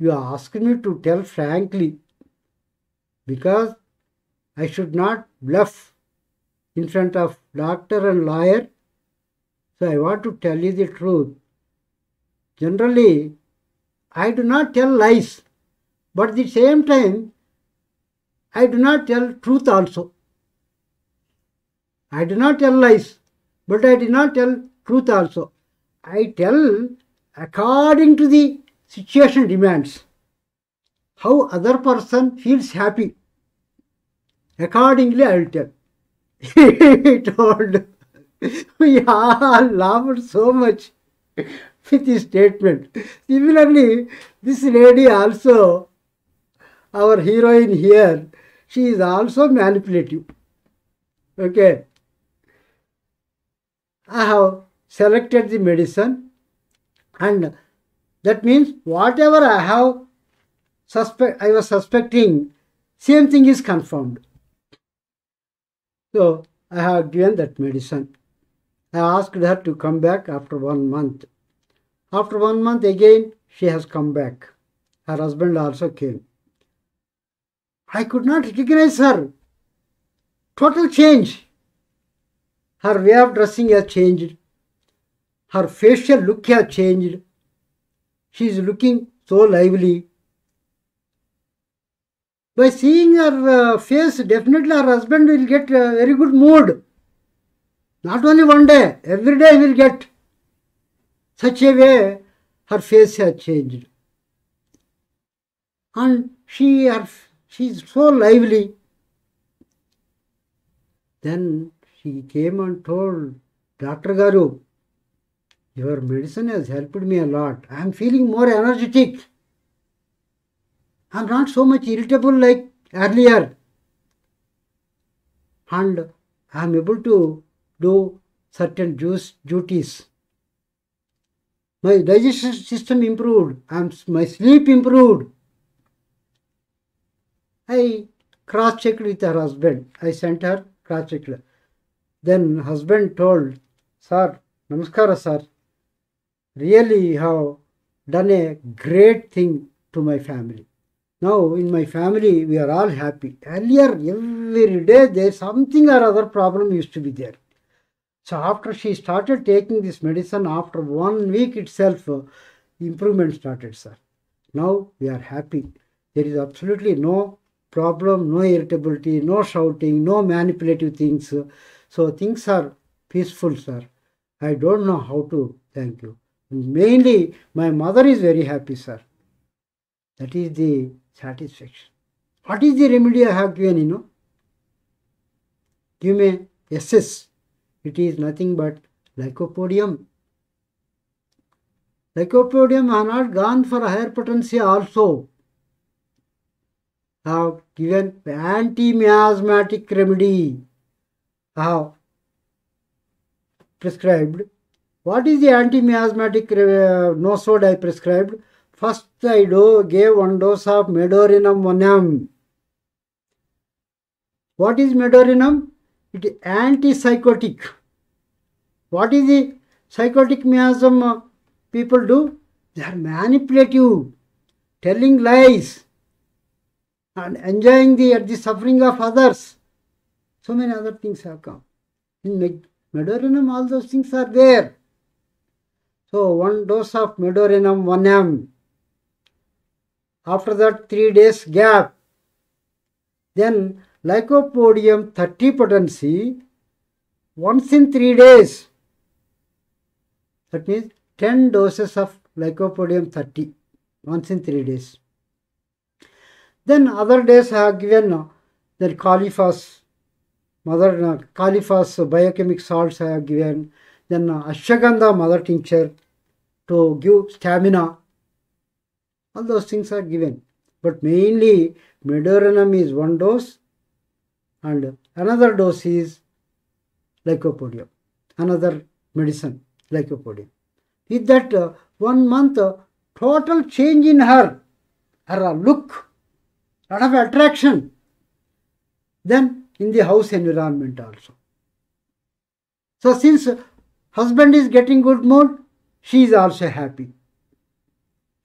you ask me to tell frankly because I should not bluff in front of doctor and lawyer. So I want to tell you the truth. Generally, I do not tell lies, but at the same time, I do not tell truth also. I do not tell lies, but I do not tell truth also. I tell according to the situation demands. How other person feels happy. Accordingly, I will tell. he told. We all laughed so much with his statement. Similarly, this lady also, our heroine here, she is also manipulative. Okay. I have selected the medicine and that means whatever I have suspect I was suspecting, same thing is confirmed. So I have given that medicine. I asked her to come back after one month. After one month again, she has come back. Her husband also came. I could not recognize her. Total change. Her way of dressing has changed. Her facial look has changed. She is looking so lively. By seeing her uh, face, definitely her husband will get a uh, very good mood. Not only one day, every day he will get such a way her face had changed. And she, her, she is so lively. Then she came and told Dr. Garu, your medicine has helped me a lot. I am feeling more energetic. I am not so much irritable like earlier. And I am able to do certain duties. My digestion system improved and my sleep improved. I cross-checked with her husband. I sent her cross-checked. Then husband told, Sir, Namaskara sir, really you have done a great thing to my family. Now in my family we are all happy. Earlier every day there something or other problem used to be there. So after she started taking this medicine, after one week itself, uh, improvement started, sir. Now we are happy. There is absolutely no problem, no irritability, no shouting, no manipulative things. So things are peaceful, sir. I don't know how to thank you. Mainly, my mother is very happy, sir. That is the satisfaction. What is the remedy I have given, you know? Give me SS. It is nothing but lycopodium. Lycopodium have not gone for higher potency also. Have given anti-miasmatic remedy. Have prescribed. What is the anti-miasmatic uh, nosode I prescribed? First I do gave one dose of medorinum onium. What is medorinum? it is antipsychotic. What is the psychotic miasm people do? They are manipulative, telling lies and enjoying the, the suffering of others. So many other things have come. In Medorinum, all those things are there. So, one dose of Medorinum 1M. After that, three days gap. Then, Lycopodium 30 potency once in 3 days. That means 10 doses of Lycopodium 30 once in 3 days. Then other days I have given that Caliphas, mother uh, Caliphas biochemic salts I have given. Then Ashwagandha mother tincture to give stamina. All those things are given. But mainly Medoranum is one dose and another dose is lycopodium, another medicine lycopodium. With that uh, one month, uh, total change in her, her uh, look, lot of attraction. Then in the house environment also. So since husband is getting good mood, she is also happy.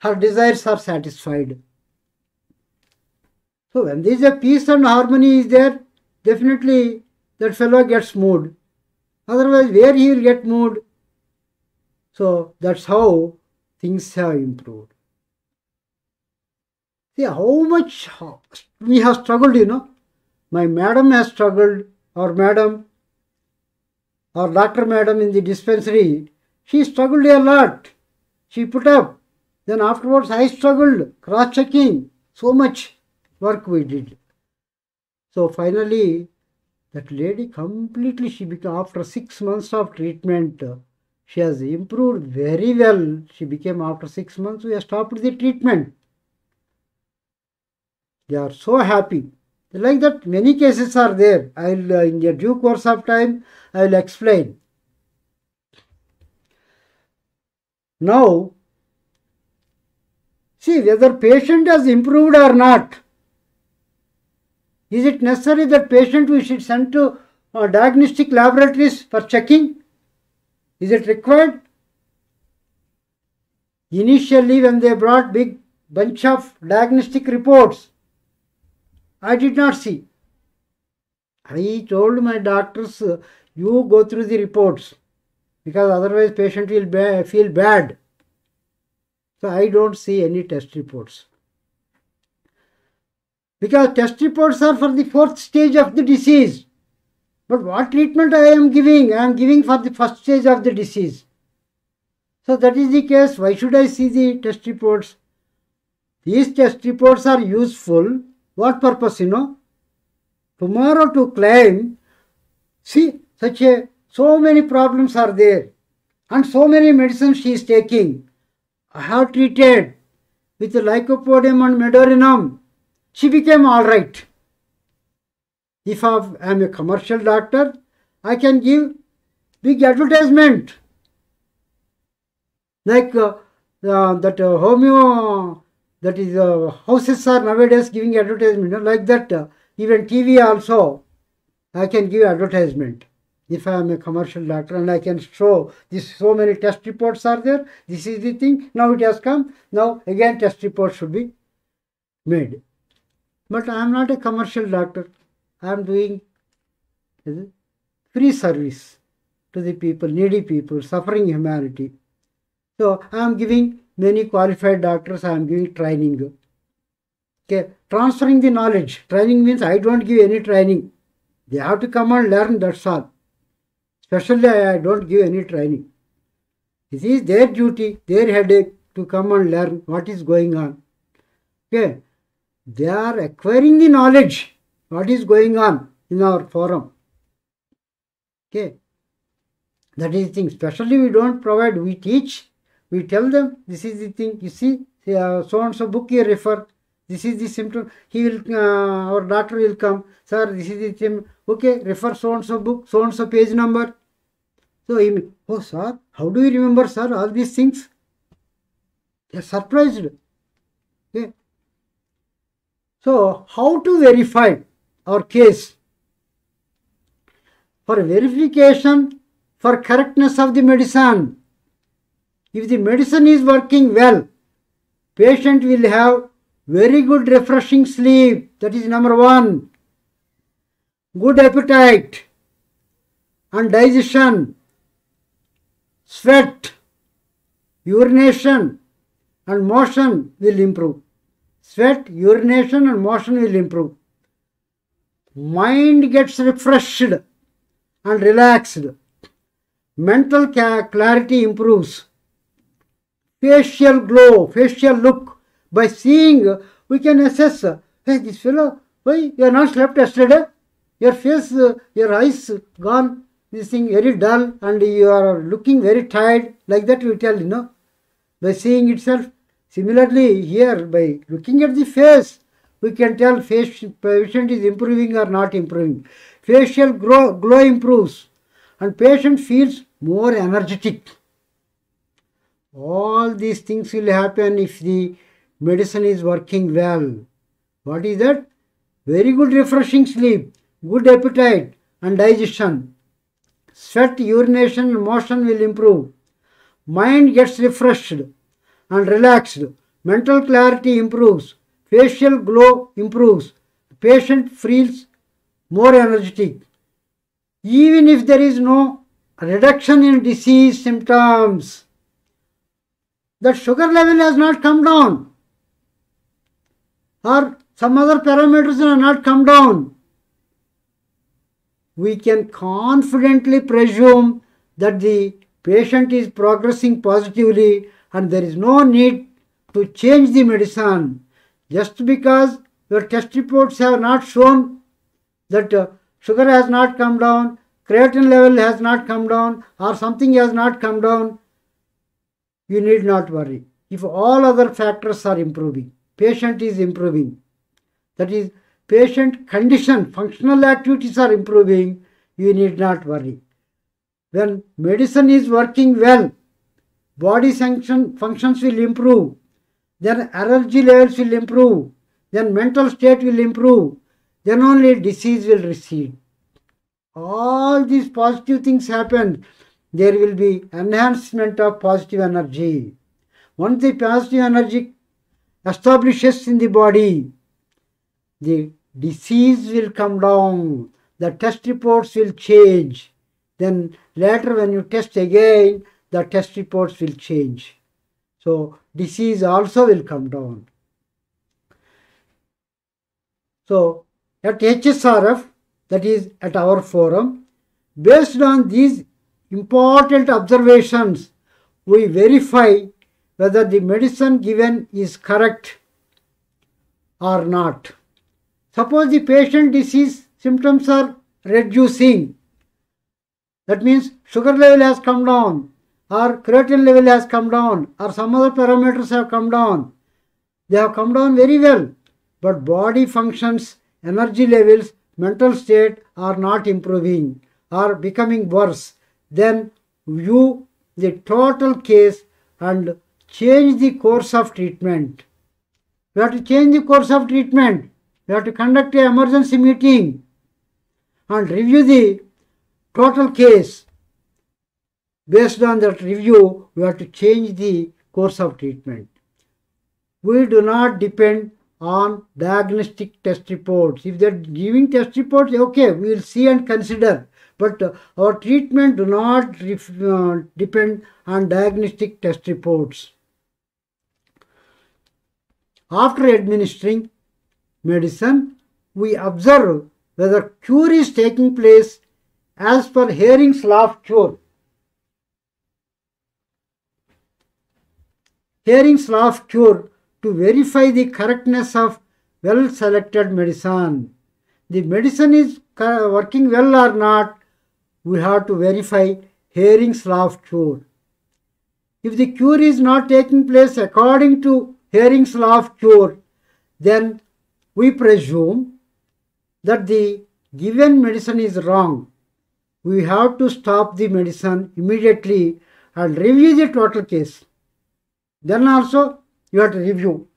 Her desires are satisfied. So when there is a peace and harmony is there, definitely that fellow gets moved. Otherwise, where he will get moved? So that's how things have improved. See how much we have struggled, you know. My madam has struggled, or madam, or doctor madam in the dispensary. She struggled a lot. She put up. Then afterwards, I struggled cross checking. So much work we did. So finally, that lady completely, she became, after six months of treatment, she has improved very well. She became, after six months, we have stopped the treatment. They are so happy. Like that, many cases are there. I will, uh, in the due course of time, I will explain. Now, see whether patient has improved or not is it necessary that patient we should send to uh, diagnostic laboratories for checking? Is it required? Initially, when they brought big bunch of diagnostic reports, I did not see. I told my doctors, uh, you go through the reports because otherwise patient will feel bad. So I don't see any test reports because test reports are for the fourth stage of the disease. But what treatment I am giving? I am giving for the first stage of the disease. So that is the case. Why should I see the test reports? These test reports are useful. What purpose, you know? Tomorrow to claim, see, such a, so many problems are there. And so many medicines she is taking. I have treated with lycopodium and medorinum she became all right. If I am a commercial doctor, I can give big advertisement. Like uh, uh, that uh, homeo, that is uh, houses are nowadays giving advertisement. Like that, uh, even TV also, I can give advertisement. If I am a commercial doctor and I can show this, so many test reports are there. This is the thing. Now it has come. Now again, test report should be made. But I am not a commercial doctor. I am doing free service to the people, needy people, suffering humanity. So I am giving many qualified doctors, I am giving training. Okay. Transferring the knowledge. Training means I don't give any training. They have to come and learn, that's all. Especially I don't give any training. It is their duty, their headache to come and learn what is going on. Okay. They are acquiring the knowledge what is going on in our forum. Okay. That is the thing. Especially we don't provide, we teach, we tell them this is the thing. You see, so and so book you refer. This is the symptom. He will, uh, our doctor will come. Sir, this is the symptom. Okay, refer so and so book, so and so page number. So he, oh sir, how do you remember sir all these things? They are surprised. So, how to verify our case? For verification for correctness of the medicine, if the medicine is working well, patient will have very good refreshing sleep, that is number one, good appetite and digestion, sweat, urination and motion will improve sweat, urination and motion will improve. Mind gets refreshed and relaxed. Mental clarity improves. Facial glow, facial look. By seeing, we can assess, hey, this fellow, why you are not slept yesterday? Your face, your eyes gone, this thing very dull and you are looking very tired. Like that we tell, you know, by seeing itself Similarly, here by looking at the face, we can tell face, patient is improving or not improving. Facial glow, glow improves and patient feels more energetic. All these things will happen if the medicine is working well. What is that? Very good refreshing sleep, good appetite and digestion. Sweat, urination motion will improve. Mind gets refreshed and relaxed. Mental clarity improves. Facial glow improves. The patient feels more energetic. Even if there is no reduction in disease symptoms, the sugar level has not come down or some other parameters have not come down. We can confidently presume that the patient is progressing positively and there is no need to change the medicine just because your test reports have not shown that uh, sugar has not come down, creatinine level has not come down, or something has not come down. You need not worry. If all other factors are improving, patient is improving, that is, patient condition, functional activities are improving, you need not worry. When medicine is working well, body function, functions will improve, then energy levels will improve, then mental state will improve, then only disease will recede. All these positive things happen, there will be enhancement of positive energy. Once the positive energy establishes in the body, the disease will come down, the test reports will change. Then later when you test again, the test reports will change. So disease also will come down. So at HSRF, that is at our forum, based on these important observations, we verify whether the medicine given is correct or not. Suppose the patient disease symptoms are reducing. That means sugar level has come down, or creatine level has come down or some other parameters have come down. They have come down very well, but body functions, energy levels, mental state are not improving or becoming worse. Then view the total case and change the course of treatment. We have to change the course of treatment. We have to conduct an emergency meeting and review the total case Based on that review, we have to change the course of treatment. We do not depend on diagnostic test reports. If they're giving test reports, okay, we'll see and consider. But uh, our treatment do not uh, depend on diagnostic test reports. After administering medicine, we observe whether cure is taking place as per Herring's law of cure. Hering's law of cure to verify the correctness of well selected medicine. The medicine is working well or not, we have to verify Hering's law of cure. If the cure is not taking place according to Hering's law of cure, then we presume that the given medicine is wrong. We have to stop the medicine immediately and review the total case. Then also you have to review.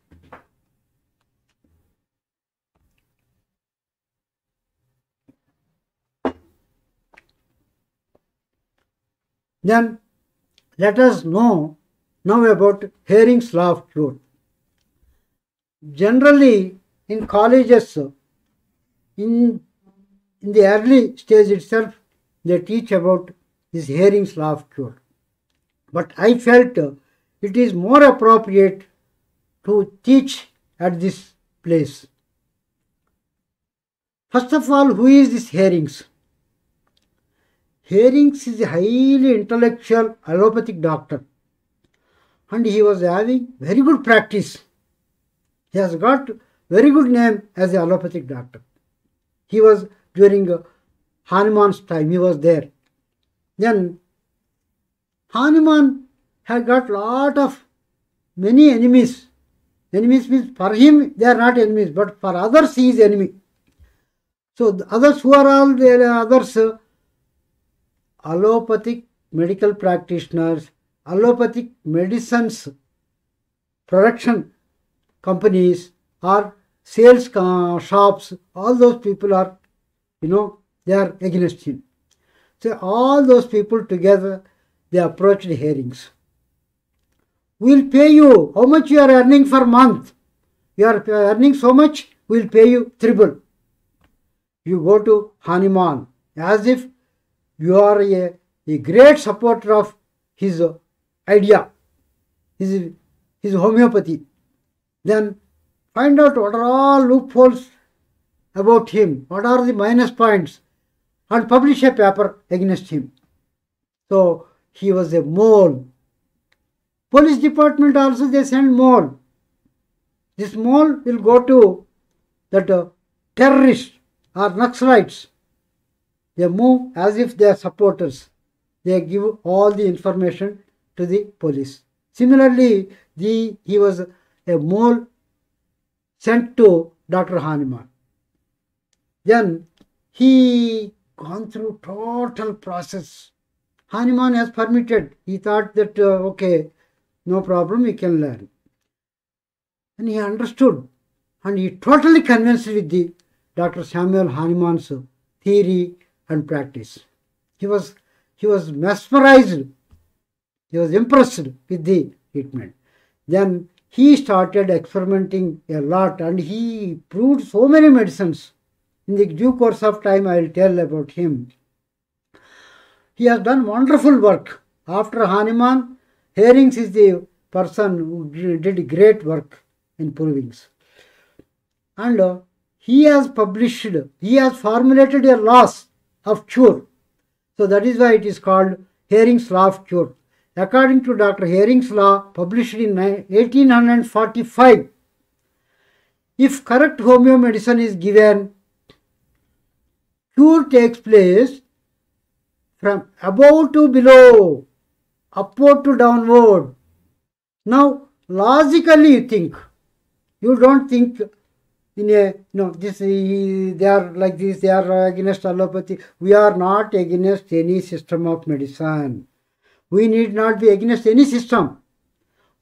Then let us know now about Herring's law of truth. Generally in colleges, in, in the early stage itself, they teach about this Herring's law of truth. But I felt it is more appropriate to teach at this place. First of all, who is this Herrings? Herrings is a highly intellectual allopathic doctor and he was having very good practice. He has got very good name as an allopathic doctor. He was during Hanuman's time, he was there. Then Hanuman have got lot of many enemies. Enemies means for him they are not enemies, but for others he is enemy. So others who are all the others, allopathic medical practitioners, allopathic medicines production companies or sales shops, all those people are, you know, they are against him. So all those people together, they approached hearings we'll pay you how much you are earning for month. You are earning so much, we'll pay you triple. You go to Hanuman as if you are a, a great supporter of his idea, his, his homeopathy. Then find out what are all loopholes about him, what are the minus points, and publish a paper against him. So he was a mole Police department also they send mole. This mole will go to that uh, terrorists or Naxalites. They move as if they are supporters. They give all the information to the police. Similarly, the, he was a mole sent to Dr. Hanuman. Then he gone through total process. Hanuman has permitted. He thought that, uh, okay, no problem, you can learn. And he understood and he totally convinced with the Dr. Samuel Hahnemann's theory and practice. He was, he was mesmerized. He was impressed with the treatment. Then he started experimenting a lot and he proved so many medicines. In the due course of time, I will tell about him. He has done wonderful work. After Hahnemann, Herings is the person who did great work in provings. And uh, he has published, he has formulated a laws of cure. So that is why it is called Herring's Law of Cure. According to Dr. Herring's Law, published in 1845, if correct homeomedicine is given, cure takes place from above to below upward to downward. Now, logically you think. You don't think in a, no, this, they are like this, they are against allopathy. We are not against any system of medicine. We need not be against any system.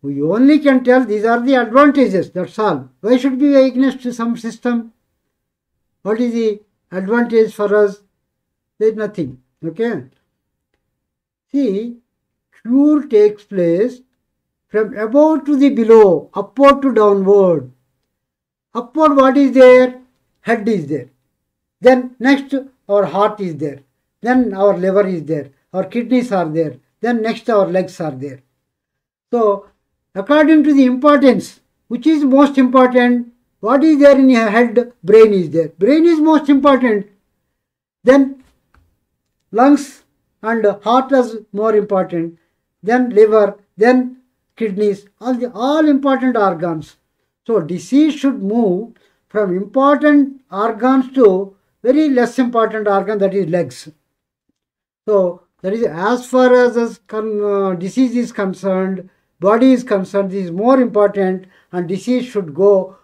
We only can tell these are the advantages, that's all. Why should we be against some system? What is the advantage for us? There is nothing. Okay? See, cure takes place from above to the below, upward to downward. Upward what is there? Head is there. Then next our heart is there. Then our liver is there. Our kidneys are there. Then next our legs are there. So according to the importance, which is most important? What is there in your head? Brain is there. Brain is most important. Then lungs and heart is more important then liver, then kidneys, all the all important organs. So disease should move from important organs to very less important organ that is legs. So that is as far as this uh, disease is concerned, body is concerned, this is more important and disease should go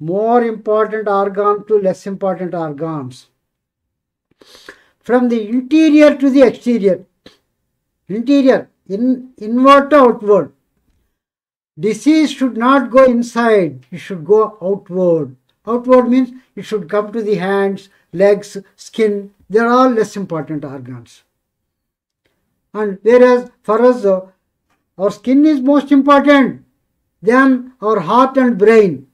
more important organ to less important organs. From the interior to the exterior, interior in inward or outward. Disease should not go inside, it should go outward. Outward means it should come to the hands, legs, skin, they are all less important organs. And whereas for us, uh, our skin is most important than our heart and brain.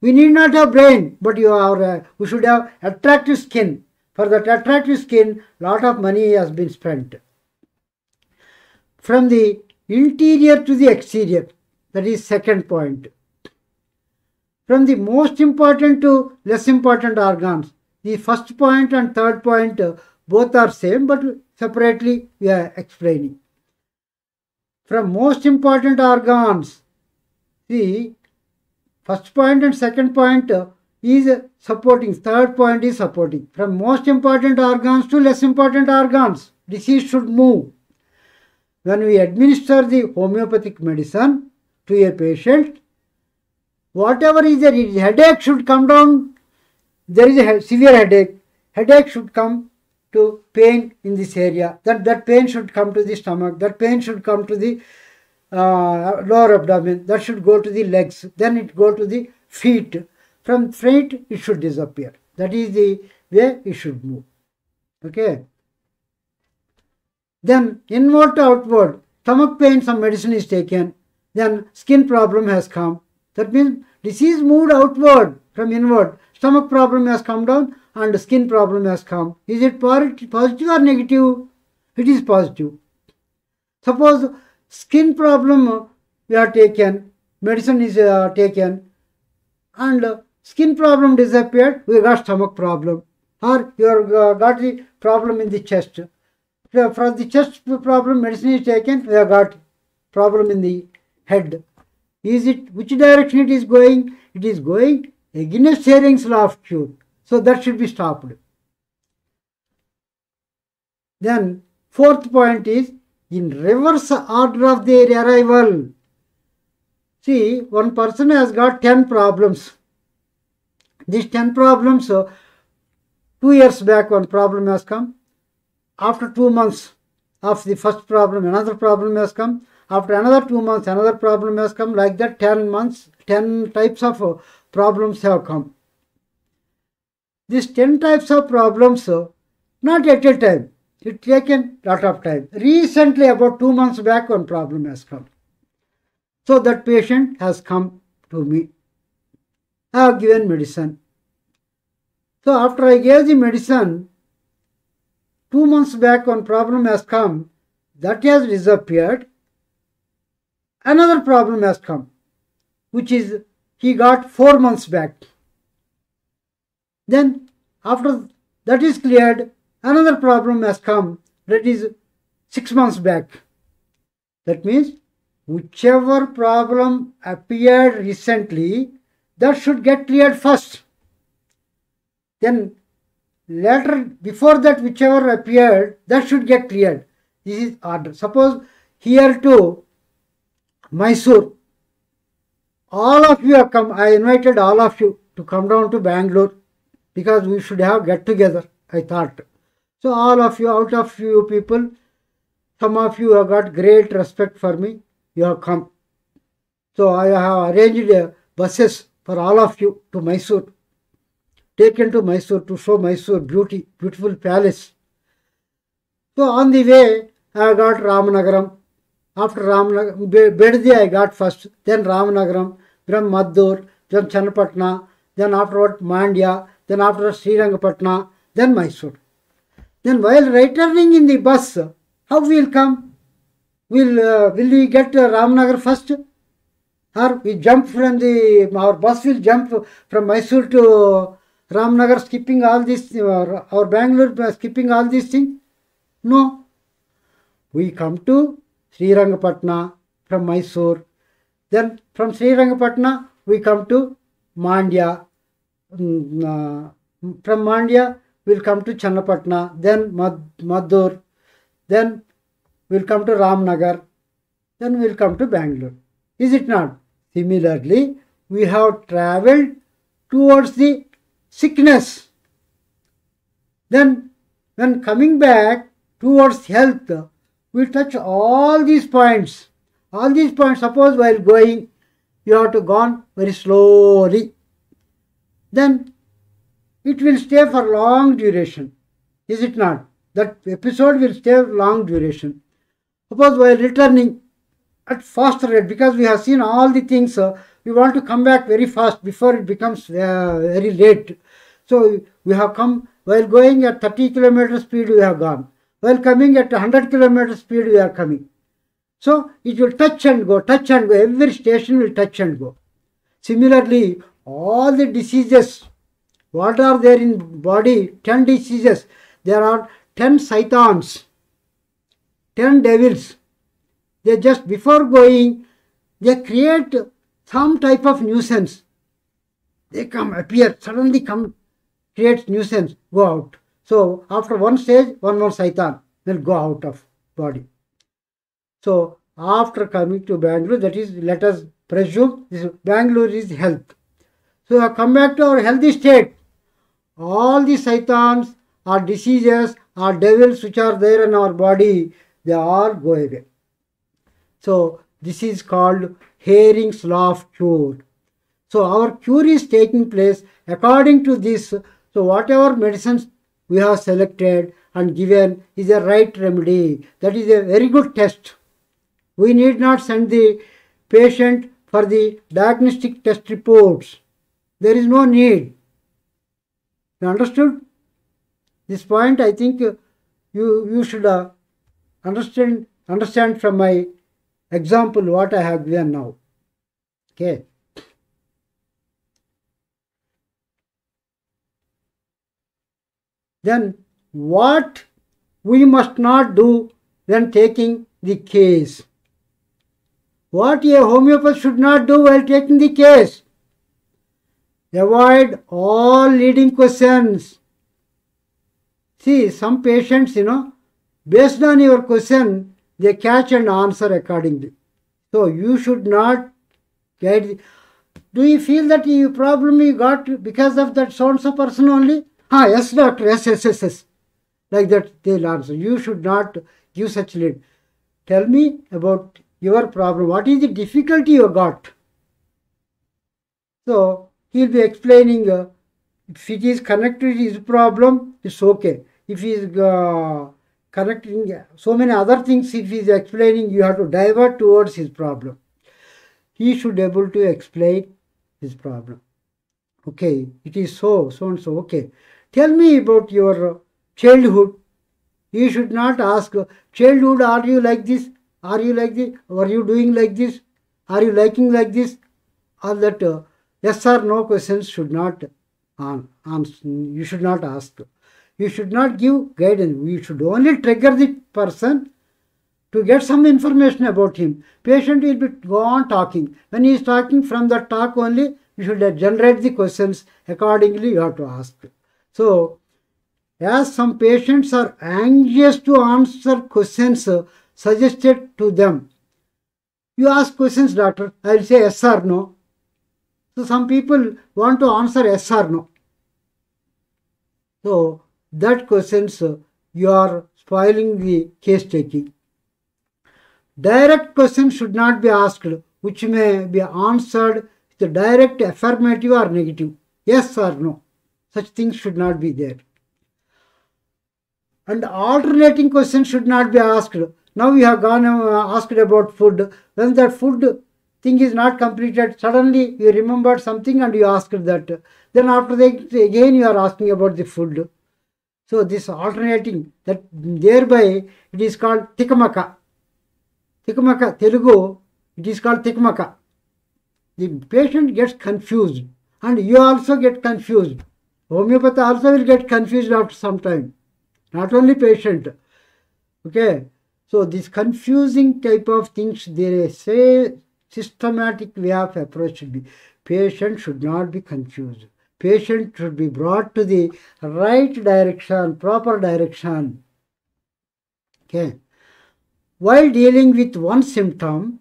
We need not have brain, but you are, uh, we should have attractive skin. For that attractive skin, lot of money has been spent from the interior to the exterior. That is second point. From the most important to less important organs. The first point and third point uh, both are same but separately we are explaining. From most important organs, the first point and second point uh, is supporting, third point is supporting. From most important organs to less important organs, disease should move when we administer the homeopathic medicine to a patient, whatever is a headache should come down. There is a severe headache. Headache should come to pain in this area. That, that pain should come to the stomach. That pain should come to the uh, lower abdomen. That should go to the legs. Then it go to the feet. From feet, it should disappear. That is the way it should move. Okay. Then inward to outward, stomach pain, some medicine is taken. Then skin problem has come. That means disease moved outward from inward. Stomach problem has come down and skin problem has come. Is it positive or negative? It is positive. Suppose skin problem uh, we are taken, medicine is uh, taken and uh, skin problem disappeared, we got stomach problem or you uh, got the problem in the chest for the chest problem, medicine is taken, We have got problem in the head. Is it, which direction it is going? It is going against Sering's law of cure. So that should be stopped. Then fourth point is in reverse order of their arrival. See, one person has got 10 problems. These 10 problems, So uh, two years back one problem has come, after two months of the first problem, another problem has come. After another two months, another problem has come. Like that, 10 months, 10 types of uh, problems have come. These 10 types of problems, uh, not at a time. It taken lot of time. Recently, about two months back, one problem has come. So that patient has come to me. I have given medicine. So after I gave the medicine, two months back one problem has come that has disappeared another problem has come which is he got four months back then after that is cleared another problem has come that is six months back that means whichever problem appeared recently that should get cleared first then later before that whichever appeared that should get cleared this is order suppose here to mysore all of you have come i invited all of you to come down to bangalore because we should have get together i thought so all of you out of you people some of you have got great respect for me you have come so i have arranged buses for all of you to mysore taken to Mysore to show Mysore beauty, beautiful palace. So on the way, I got Ramanagaram. After Ramanagaram, Bedi I got first, then Ramanagaram, then Madur, then Chennapatna, then afterward Mandya, then afterward Srirangapatna, then Mysore. Then while returning in the bus, how we'll come? Will uh, will we get uh, Ramnagar first? Or we jump from the, our bus will jump from Mysore to Ramanagara skipping all this or Bangalore skipping all this thing no we come to Srirangapatna from Mysore then from Srirangapatna we come to Mandya from Mandya will come to Channapatna then Maddur then will come to Ramanagara then will come to Bangalore is it not similarly we have travelled towards the sickness. Then, when coming back towards health, we touch all these points. All these points, suppose while going, you have to go on very slowly. Then it will stay for long duration. Is it not? That episode will stay long duration. Suppose while returning at faster rate, because we have seen all the things uh, we want to come back very fast before it becomes uh, very late. So we have come, while going at 30 kilometer speed we have gone. While coming at 100 kilometer speed we are coming. So it will touch and go, touch and go. Every station will touch and go. Similarly, all the diseases, what are there in body? 10 diseases. There are 10 Saitans, 10 devils. They just before going, they create some type of nuisance. They come, appear, suddenly come, creates nuisance, go out. So after one stage, one more shaitan will go out of body. So after coming to Bangalore, that is, let us presume this Bangalore is health. So I come back to our healthy state. All the shaitans are diseases are devils which are there in our body, they all go away. So this is called Hearing, law cure. So our cure is taking place according to this. So whatever medicines we have selected and given is a right remedy. That is a very good test. We need not send the patient for the diagnostic test reports. There is no need. You understood? This point I think you, you should uh, understand, understand from my Example what I have given now. Okay. Then what we must not do when taking the case. What a homeopath should not do while taking the case. Avoid all leading questions. See, some patients, you know, based on your question, they catch and answer accordingly. So you should not get. Do you feel that you problem you got because of that so and so person only? Ah, yes, doctor, yes, yes, yes, yes. Like that they'll answer. You should not give such lead. Tell me about your problem. What is the difficulty you got? So he'll be explaining uh, if it is connected to his problem, it's okay. If he is uh, correcting so many other things if he is explaining you have to divert towards his problem he should be able to explain his problem okay it is so so and so okay tell me about your childhood you should not ask childhood are you like this are you like this are you doing like this are you liking like this all that uh, yes or no questions should not uh, you should not ask you should not give guidance. We should only trigger the person to get some information about him. Patient will be go on talking. When he is talking from the talk only, you should generate the questions accordingly you have to ask. So, as some patients are anxious to answer questions suggested to them, you ask questions, doctor, I will say yes or no. So, some people want to answer yes or no. So, that questions you are spoiling the case taking. Direct questions should not be asked which may be answered with a direct affirmative or negative, yes or no. Such things should not be there. And alternating questions should not be asked. Now you have gone uh, asked about food. When that food thing is not completed, suddenly you remembered something and you asked that. Then after that again you are asking about the food. So this alternating that thereby it is called Tikamaka. Tikamaka, Telugu, it is called Tikamaka. The patient gets confused and you also get confused. Homeopath also will get confused after some time. Not only patient. Okay. So this confusing type of things, they say systematic way of approach should be. Patient should not be confused patient should be brought to the right direction, proper direction. Okay. While dealing with one symptom,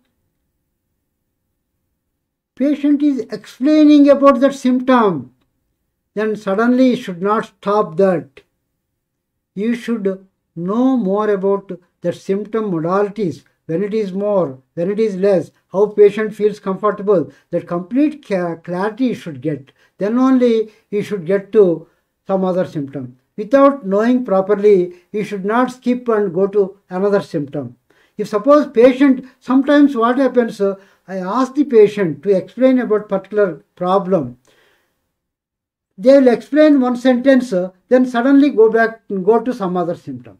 patient is explaining about that symptom. Then suddenly you should not stop that. You should know more about that symptom modalities, when it is more, when it is less, how patient feels comfortable. That complete clarity should get then only he should get to some other symptom. Without knowing properly, he should not skip and go to another symptom. If suppose patient, sometimes what happens, uh, I ask the patient to explain about particular problem. They will explain one sentence, uh, then suddenly go back and go to some other symptom.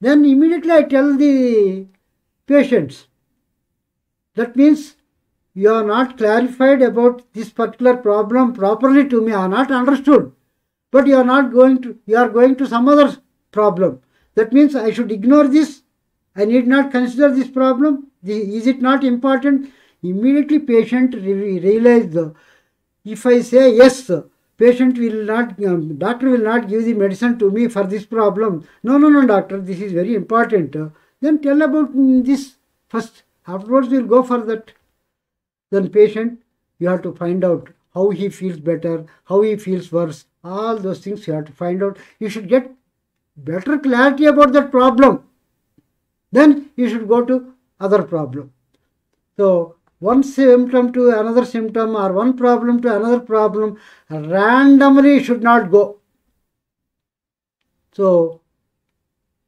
Then immediately I tell the patients. That means you are not clarified about this particular problem properly to me, I not understood. But you are not going to, you are going to some other problem. That means I should ignore this. I need not consider this problem. Is it not important? Immediately patient re realized, if I say yes, patient will not, um, doctor will not give the medicine to me for this problem. No, no, no, doctor, this is very important. Then tell about mm, this first. Afterwards, we will go for that. Then patient, you have to find out how he feels better, how he feels worse. All those things you have to find out. You should get better clarity about that problem. Then you should go to other problem. So one symptom to another symptom or one problem to another problem randomly should not go. So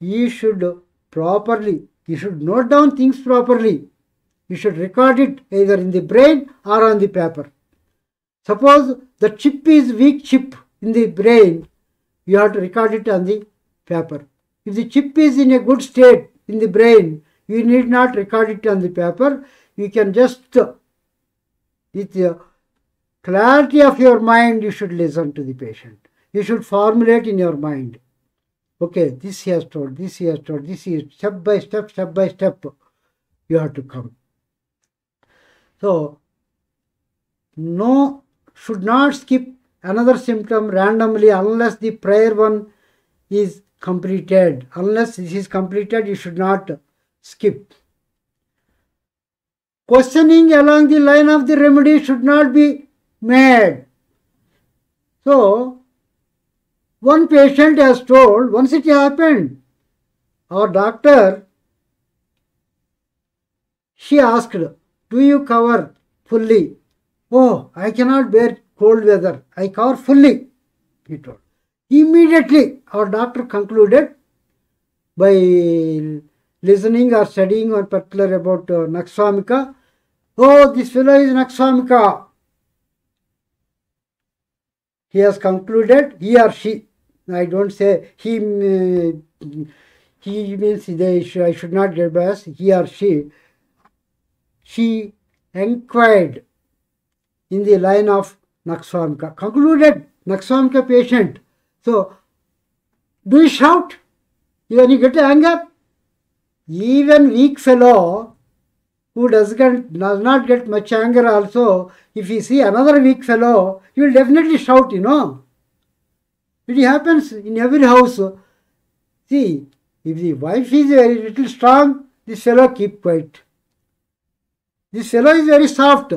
you should properly, you should note down things properly you should record it either in the brain or on the paper. Suppose the chip is weak chip in the brain, you have to record it on the paper. If the chip is in a good state in the brain, you need not record it on the paper. You can just, with the clarity of your mind, you should listen to the patient. You should formulate in your mind. Okay, this he has told, this he has told, this he is step by step, step by step. You have to come. So, no, should not skip another symptom randomly unless the prior one is completed. Unless this is completed, you should not skip. Questioning along the line of the remedy should not be made. So, one patient has told, once it happened, our doctor, she asked, do you cover fully? Oh, I cannot bear cold weather. I cover fully, he told. Immediately, our doctor concluded by listening or studying or particular about uh, Nakswamika. Oh, this fellow is Nakswamika. He has concluded, he or she, I don't say he, uh, he means they, I should not get biased, he or she she inquired in the line of Nakswamka, concluded Nakswamka patient. So, do you shout when you get anger? Even weak fellow who doesn't does not get much anger also, if he see another weak fellow, he will definitely shout, you know. It happens in every house. See, if the wife is very little strong, this fellow keep quiet. This fellow is very soft.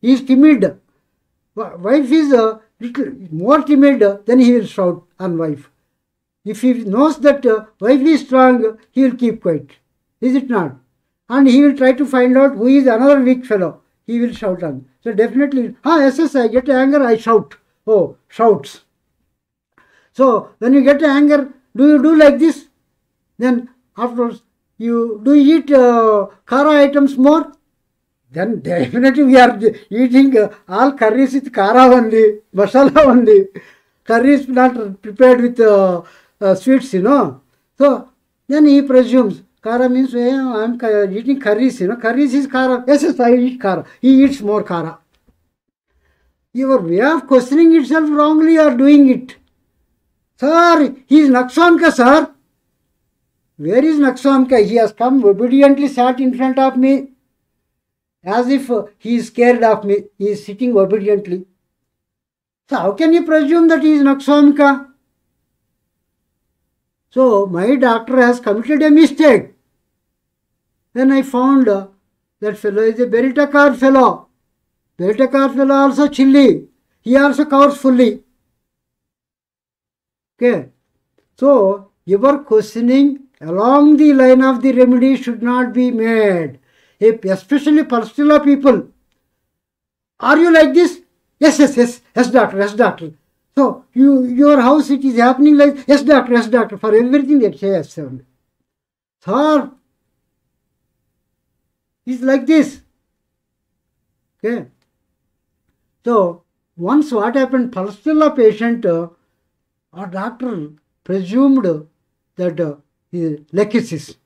He is timid. Wife is a uh, little more timid, then he will shout on wife. If he knows that uh, wife is strong, he will keep quiet. Is it not? And he will try to find out who is another weak fellow. He will shout on. So definitely, ah, yes, yes, I get anger, I shout. Oh, shouts. So when you get anger, do you do like this? Then afterwards, you do you eat uh, kara items more? then definitely we are eating all curries with kara only, masala only. Curries not prepared with uh, uh, sweets, you know. So then he presumes kara means hey, I'm eating curries, you know. Curries is kara. Yes, yes, I eat kara. He eats more kara. Your way of questioning itself wrongly or doing it. Sir, he is Naksanka, sir. Where is Naksanka? He has come obediently sat in front of me. as if uh, he is scared of me, he is sitting obediently. So how can you presume that he is Naksomika? So my doctor has committed a mistake. Then I found uh, that fellow is a Beritakar fellow. Beritakar fellow also chilly. He also covers fully. Okay. So your questioning along the line of the remedy should not be made. If especially Palestinian people, are you like this? Yes, yes, yes, yes, doctor, yes, doctor. So you, your house, it is happening like yes, doctor, yes, doctor. For everything they say yes sir. Sir, it's like this. Okay. So once what happened, Palestinian patient uh, or doctor presumed that uh, he is lechesis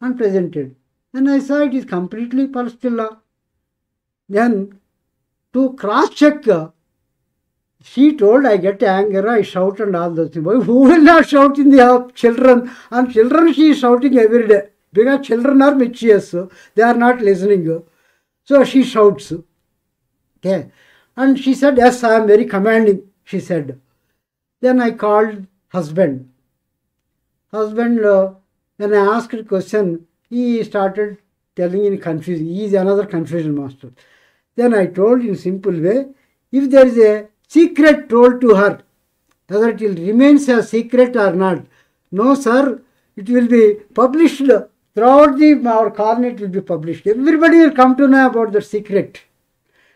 and presented. And I saw it is completely Palestilla. Then to cross check, uh, she told I get anger, I shout and all those things. But who will not shout in the house? Children. And children she is shouting every day because children are mischievous. Uh, they are not listening. Uh. So she shouts. Okay. And she said, Yes, I am very commanding, she said. Then I called husband. Husband, uh, when I asked a question, he started telling in confusion. He is another confusion master. Then I told in simple way, if there is a secret told to her, whether it will remains a secret or not, no sir, it will be published throughout the, our colony it will be published. Everybody will come to know about the secret.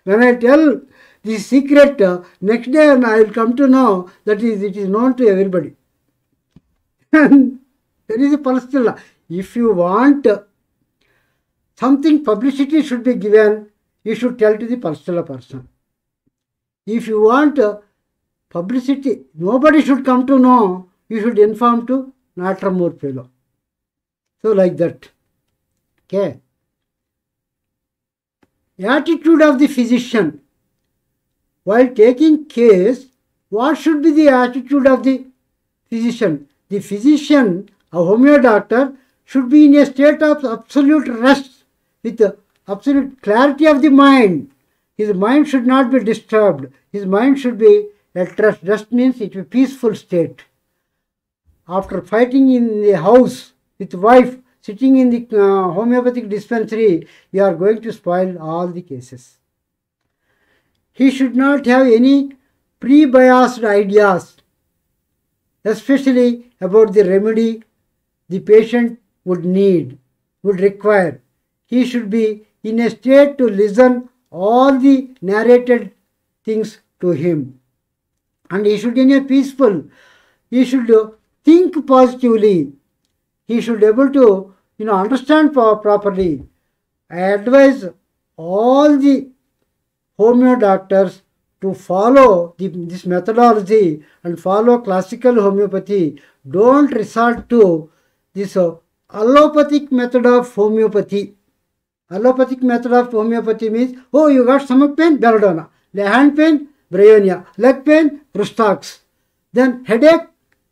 When I tell the secret, uh, next day I will come to know that is, it is known to everybody. there is a Palestilla. If you want something publicity should be given, you should tell to the particular person. If you want publicity, nobody should come to know, you should inform to Natramore fellow. So like that. Okay. Attitude of the physician. While taking case, what should be the attitude of the physician? The physician, a homeo doctor, should be in a state of absolute rest with absolute clarity of the mind. His mind should not be disturbed. His mind should be at rest. Rest means it be peaceful state. After fighting in the house with wife, sitting in the uh, homeopathic dispensary, you are going to spoil all the cases. He should not have any pre-biased ideas, especially about the remedy the patient would need, would require. He should be in a state to listen all the narrated things to him. And he should be in a peaceful, he should think positively. He should be able to, you know, understand properly. I advise all the homeo doctors to follow the, this methodology and follow classical homeopathy. Don't resort to this uh, allopathic method of homeopathy. Allopathic method of homeopathy means, oh, you got stomach pain, belladonna. the Hand pain, bryonia. Leg pain, prostax Then headache,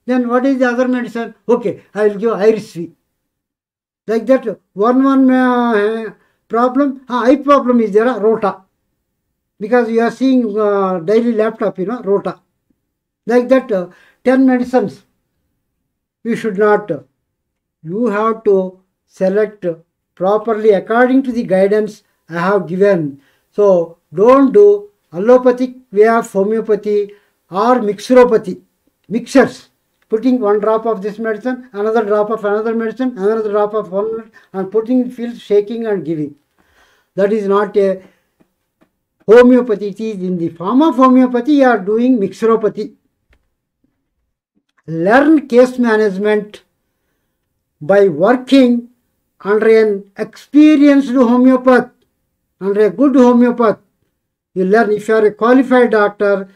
then what is the other medicine? Okay, I will give iris V. Like that, one one uh, problem, uh, eye problem is there, rota. Because you are seeing uh, daily laptop, you know, rota. Like that, uh, 10 medicines. You should not uh, you have to select properly according to the guidance I have given. So don't do allopathic way of homeopathy or mixeropathy, mixers, putting one drop of this medicine, another drop of another medicine, another drop of one, and putting feel shaking and giving. That is not a homeopathy. It is in the form of homeopathy you are doing mixeropathy. Learn case management by working under an experienced homeopath, under a good homeopath. You learn if you are a qualified doctor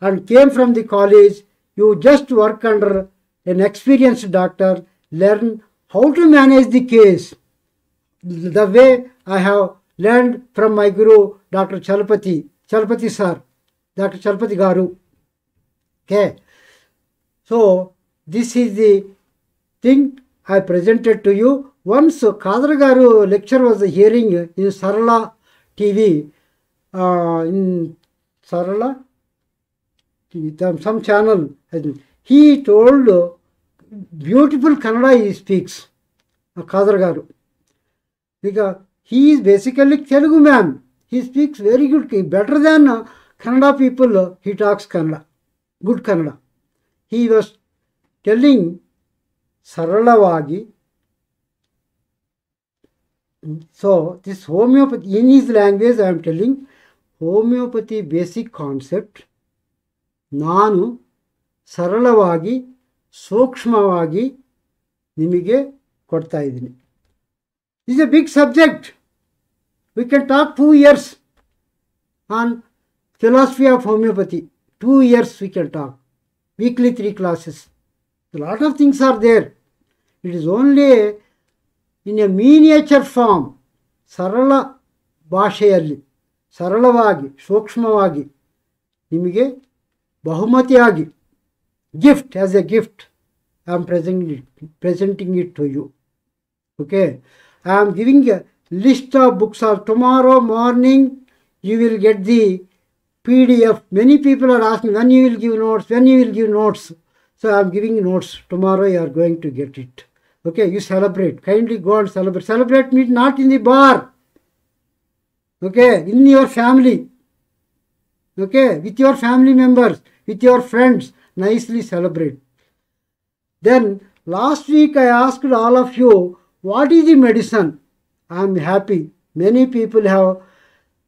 and came from the college, you just work under an experienced doctor, learn how to manage the case. The way I have learned from my guru, Dr. Chalapati, Chalpati sir, Dr. Chalapati Garu. Okay. So, this is the thing I presented to you once Khader garu lecture was hearing in Sarala TV in Sarala some channel he told beautiful Kannada he speaks Khader garu ఇక he is basically Telugu man he speaks very good better than Kannada people he talks Kannada good Kannada he was telling ಸರಳವಾಗಿ so this homeopathy in easy language I am telling homeopathy basic concept ನಾನು ಸರಳವಾಗಿ ಸೂಕ್ಷ್ಮವಾಗಿ ನಿಮಗೆ ಕೊಡ್ತಾ ಇದ್ದೀನಿ is a big subject we can talk two years on philosophy of homeopathy two years we can talk weekly three classes A lot of things are there. It is only in a miniature form, sarala Sarala bhashayali, saralavagi, sokshmavagi, Bhumati bahumatiagi, gift as a gift. I am presenting it, presenting it to you. Okay. I am giving a list of books. Of tomorrow morning, you will get the PDF. Many people are asking when you will give notes, when you will give notes. So I'm giving notes. Tomorrow you are going to get it. Okay, you celebrate. Kindly go and celebrate. Celebrate means not in the bar. Okay, in your family. Okay, with your family members, with your friends. Nicely celebrate. Then last week I asked all of you, what is the medicine? I'm happy. Many people have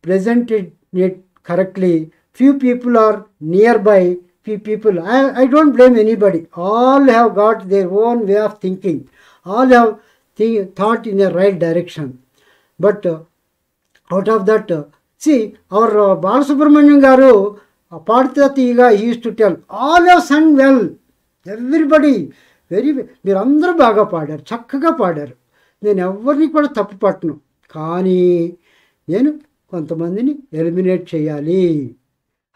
presented it correctly. Few people are nearby people. I, I don't blame anybody. All have got their own way of thinking. All have think, thought in the right direction. But uh, out of that, uh, see, our uh, Balasubramanian Garu, Aparthatiga, he used to tell, all have sung well. Everybody, very మీరందరూ బాగా పాడారు చక్కగా పాడారు నేను ఎవరిని కూడా తప్పు పట్టను కానీ నేను కొంతమందిని ఎలిమినేట్ చేయాలి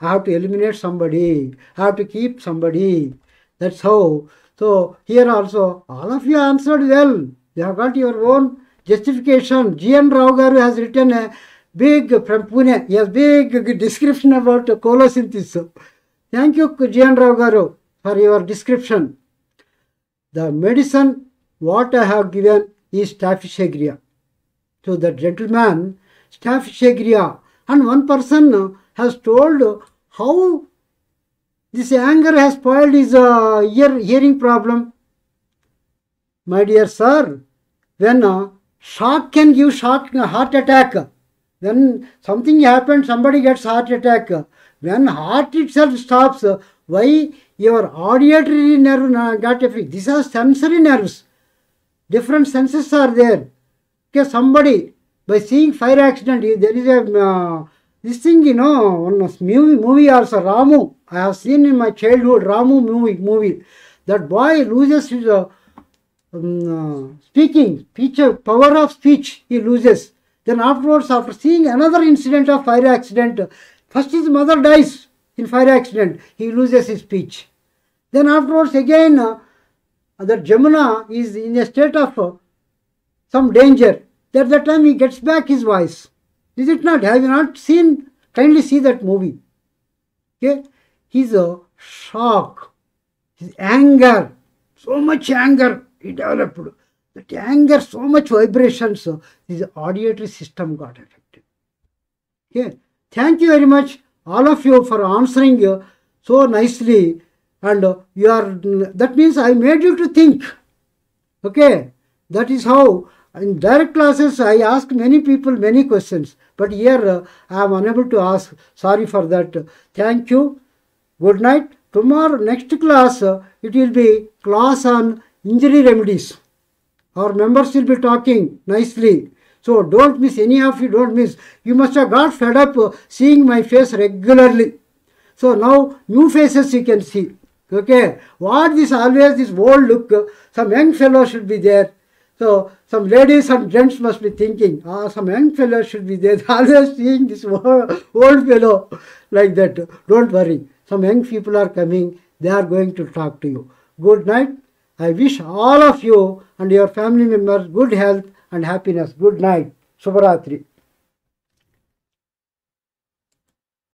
I have to eliminate somebody, I have to keep somebody. That's how. So here also, all of you answered well. You have got your own justification. G. N. Rao Garu has written a big, from Pune, he has big description about colosynthesis. Thank you, G. N. Rao Garu, for your description. The medicine what I have given is Staphysagria. So the gentleman, Staphysagria, and one person has told how this anger has spoiled his uh, ear, hearing problem. My dear sir, when uh, shock can give shock, uh, heart attack, when something happens, somebody gets heart attack. When heart itself stops, uh, why your auditory nerve uh, got affected? These are sensory nerves. Different senses are there. Okay, somebody by seeing fire accident, there is a uh, this thing, you know, one movie, movie also, Ramu. I have seen in my childhood Ramu movie. movie. That boy loses his uh, um, uh, speaking, speech, uh, power of speech, he loses. Then afterwards, after seeing another incident of fire accident, first his mother dies in fire accident, he loses his speech. Then afterwards again, uh, that Jamuna is in a state of uh, some danger. At that time he gets back his voice. Is it not? Have you not seen? Kindly see that movie. Okay? His uh, shock, his anger, so much anger he developed. That anger, so much vibrations, so his auditory system got affected. Okay? Thank you very much, all of you, for answering uh, so nicely. And uh, you are, that means I made you to think. Okay? That is how in direct classes, I ask many people many questions. But here uh, I am unable to ask. Sorry for that. Thank you. Good night. Tomorrow, next class, uh, it will be class on injury remedies. Our members will be talking nicely. So don't miss any of you, don't miss. You must have got fed up uh, seeing my face regularly. So now new faces you can see. Okay, what this always this old look, some young fellow should be there. So some ladies and gents must be thinking, ah, some young fellow should be there. always seeing this old fellow like that. Don't worry. Some young people are coming. They are going to talk to you. Good night. I wish all of you and your family members good health and happiness. Good night. Subharatri.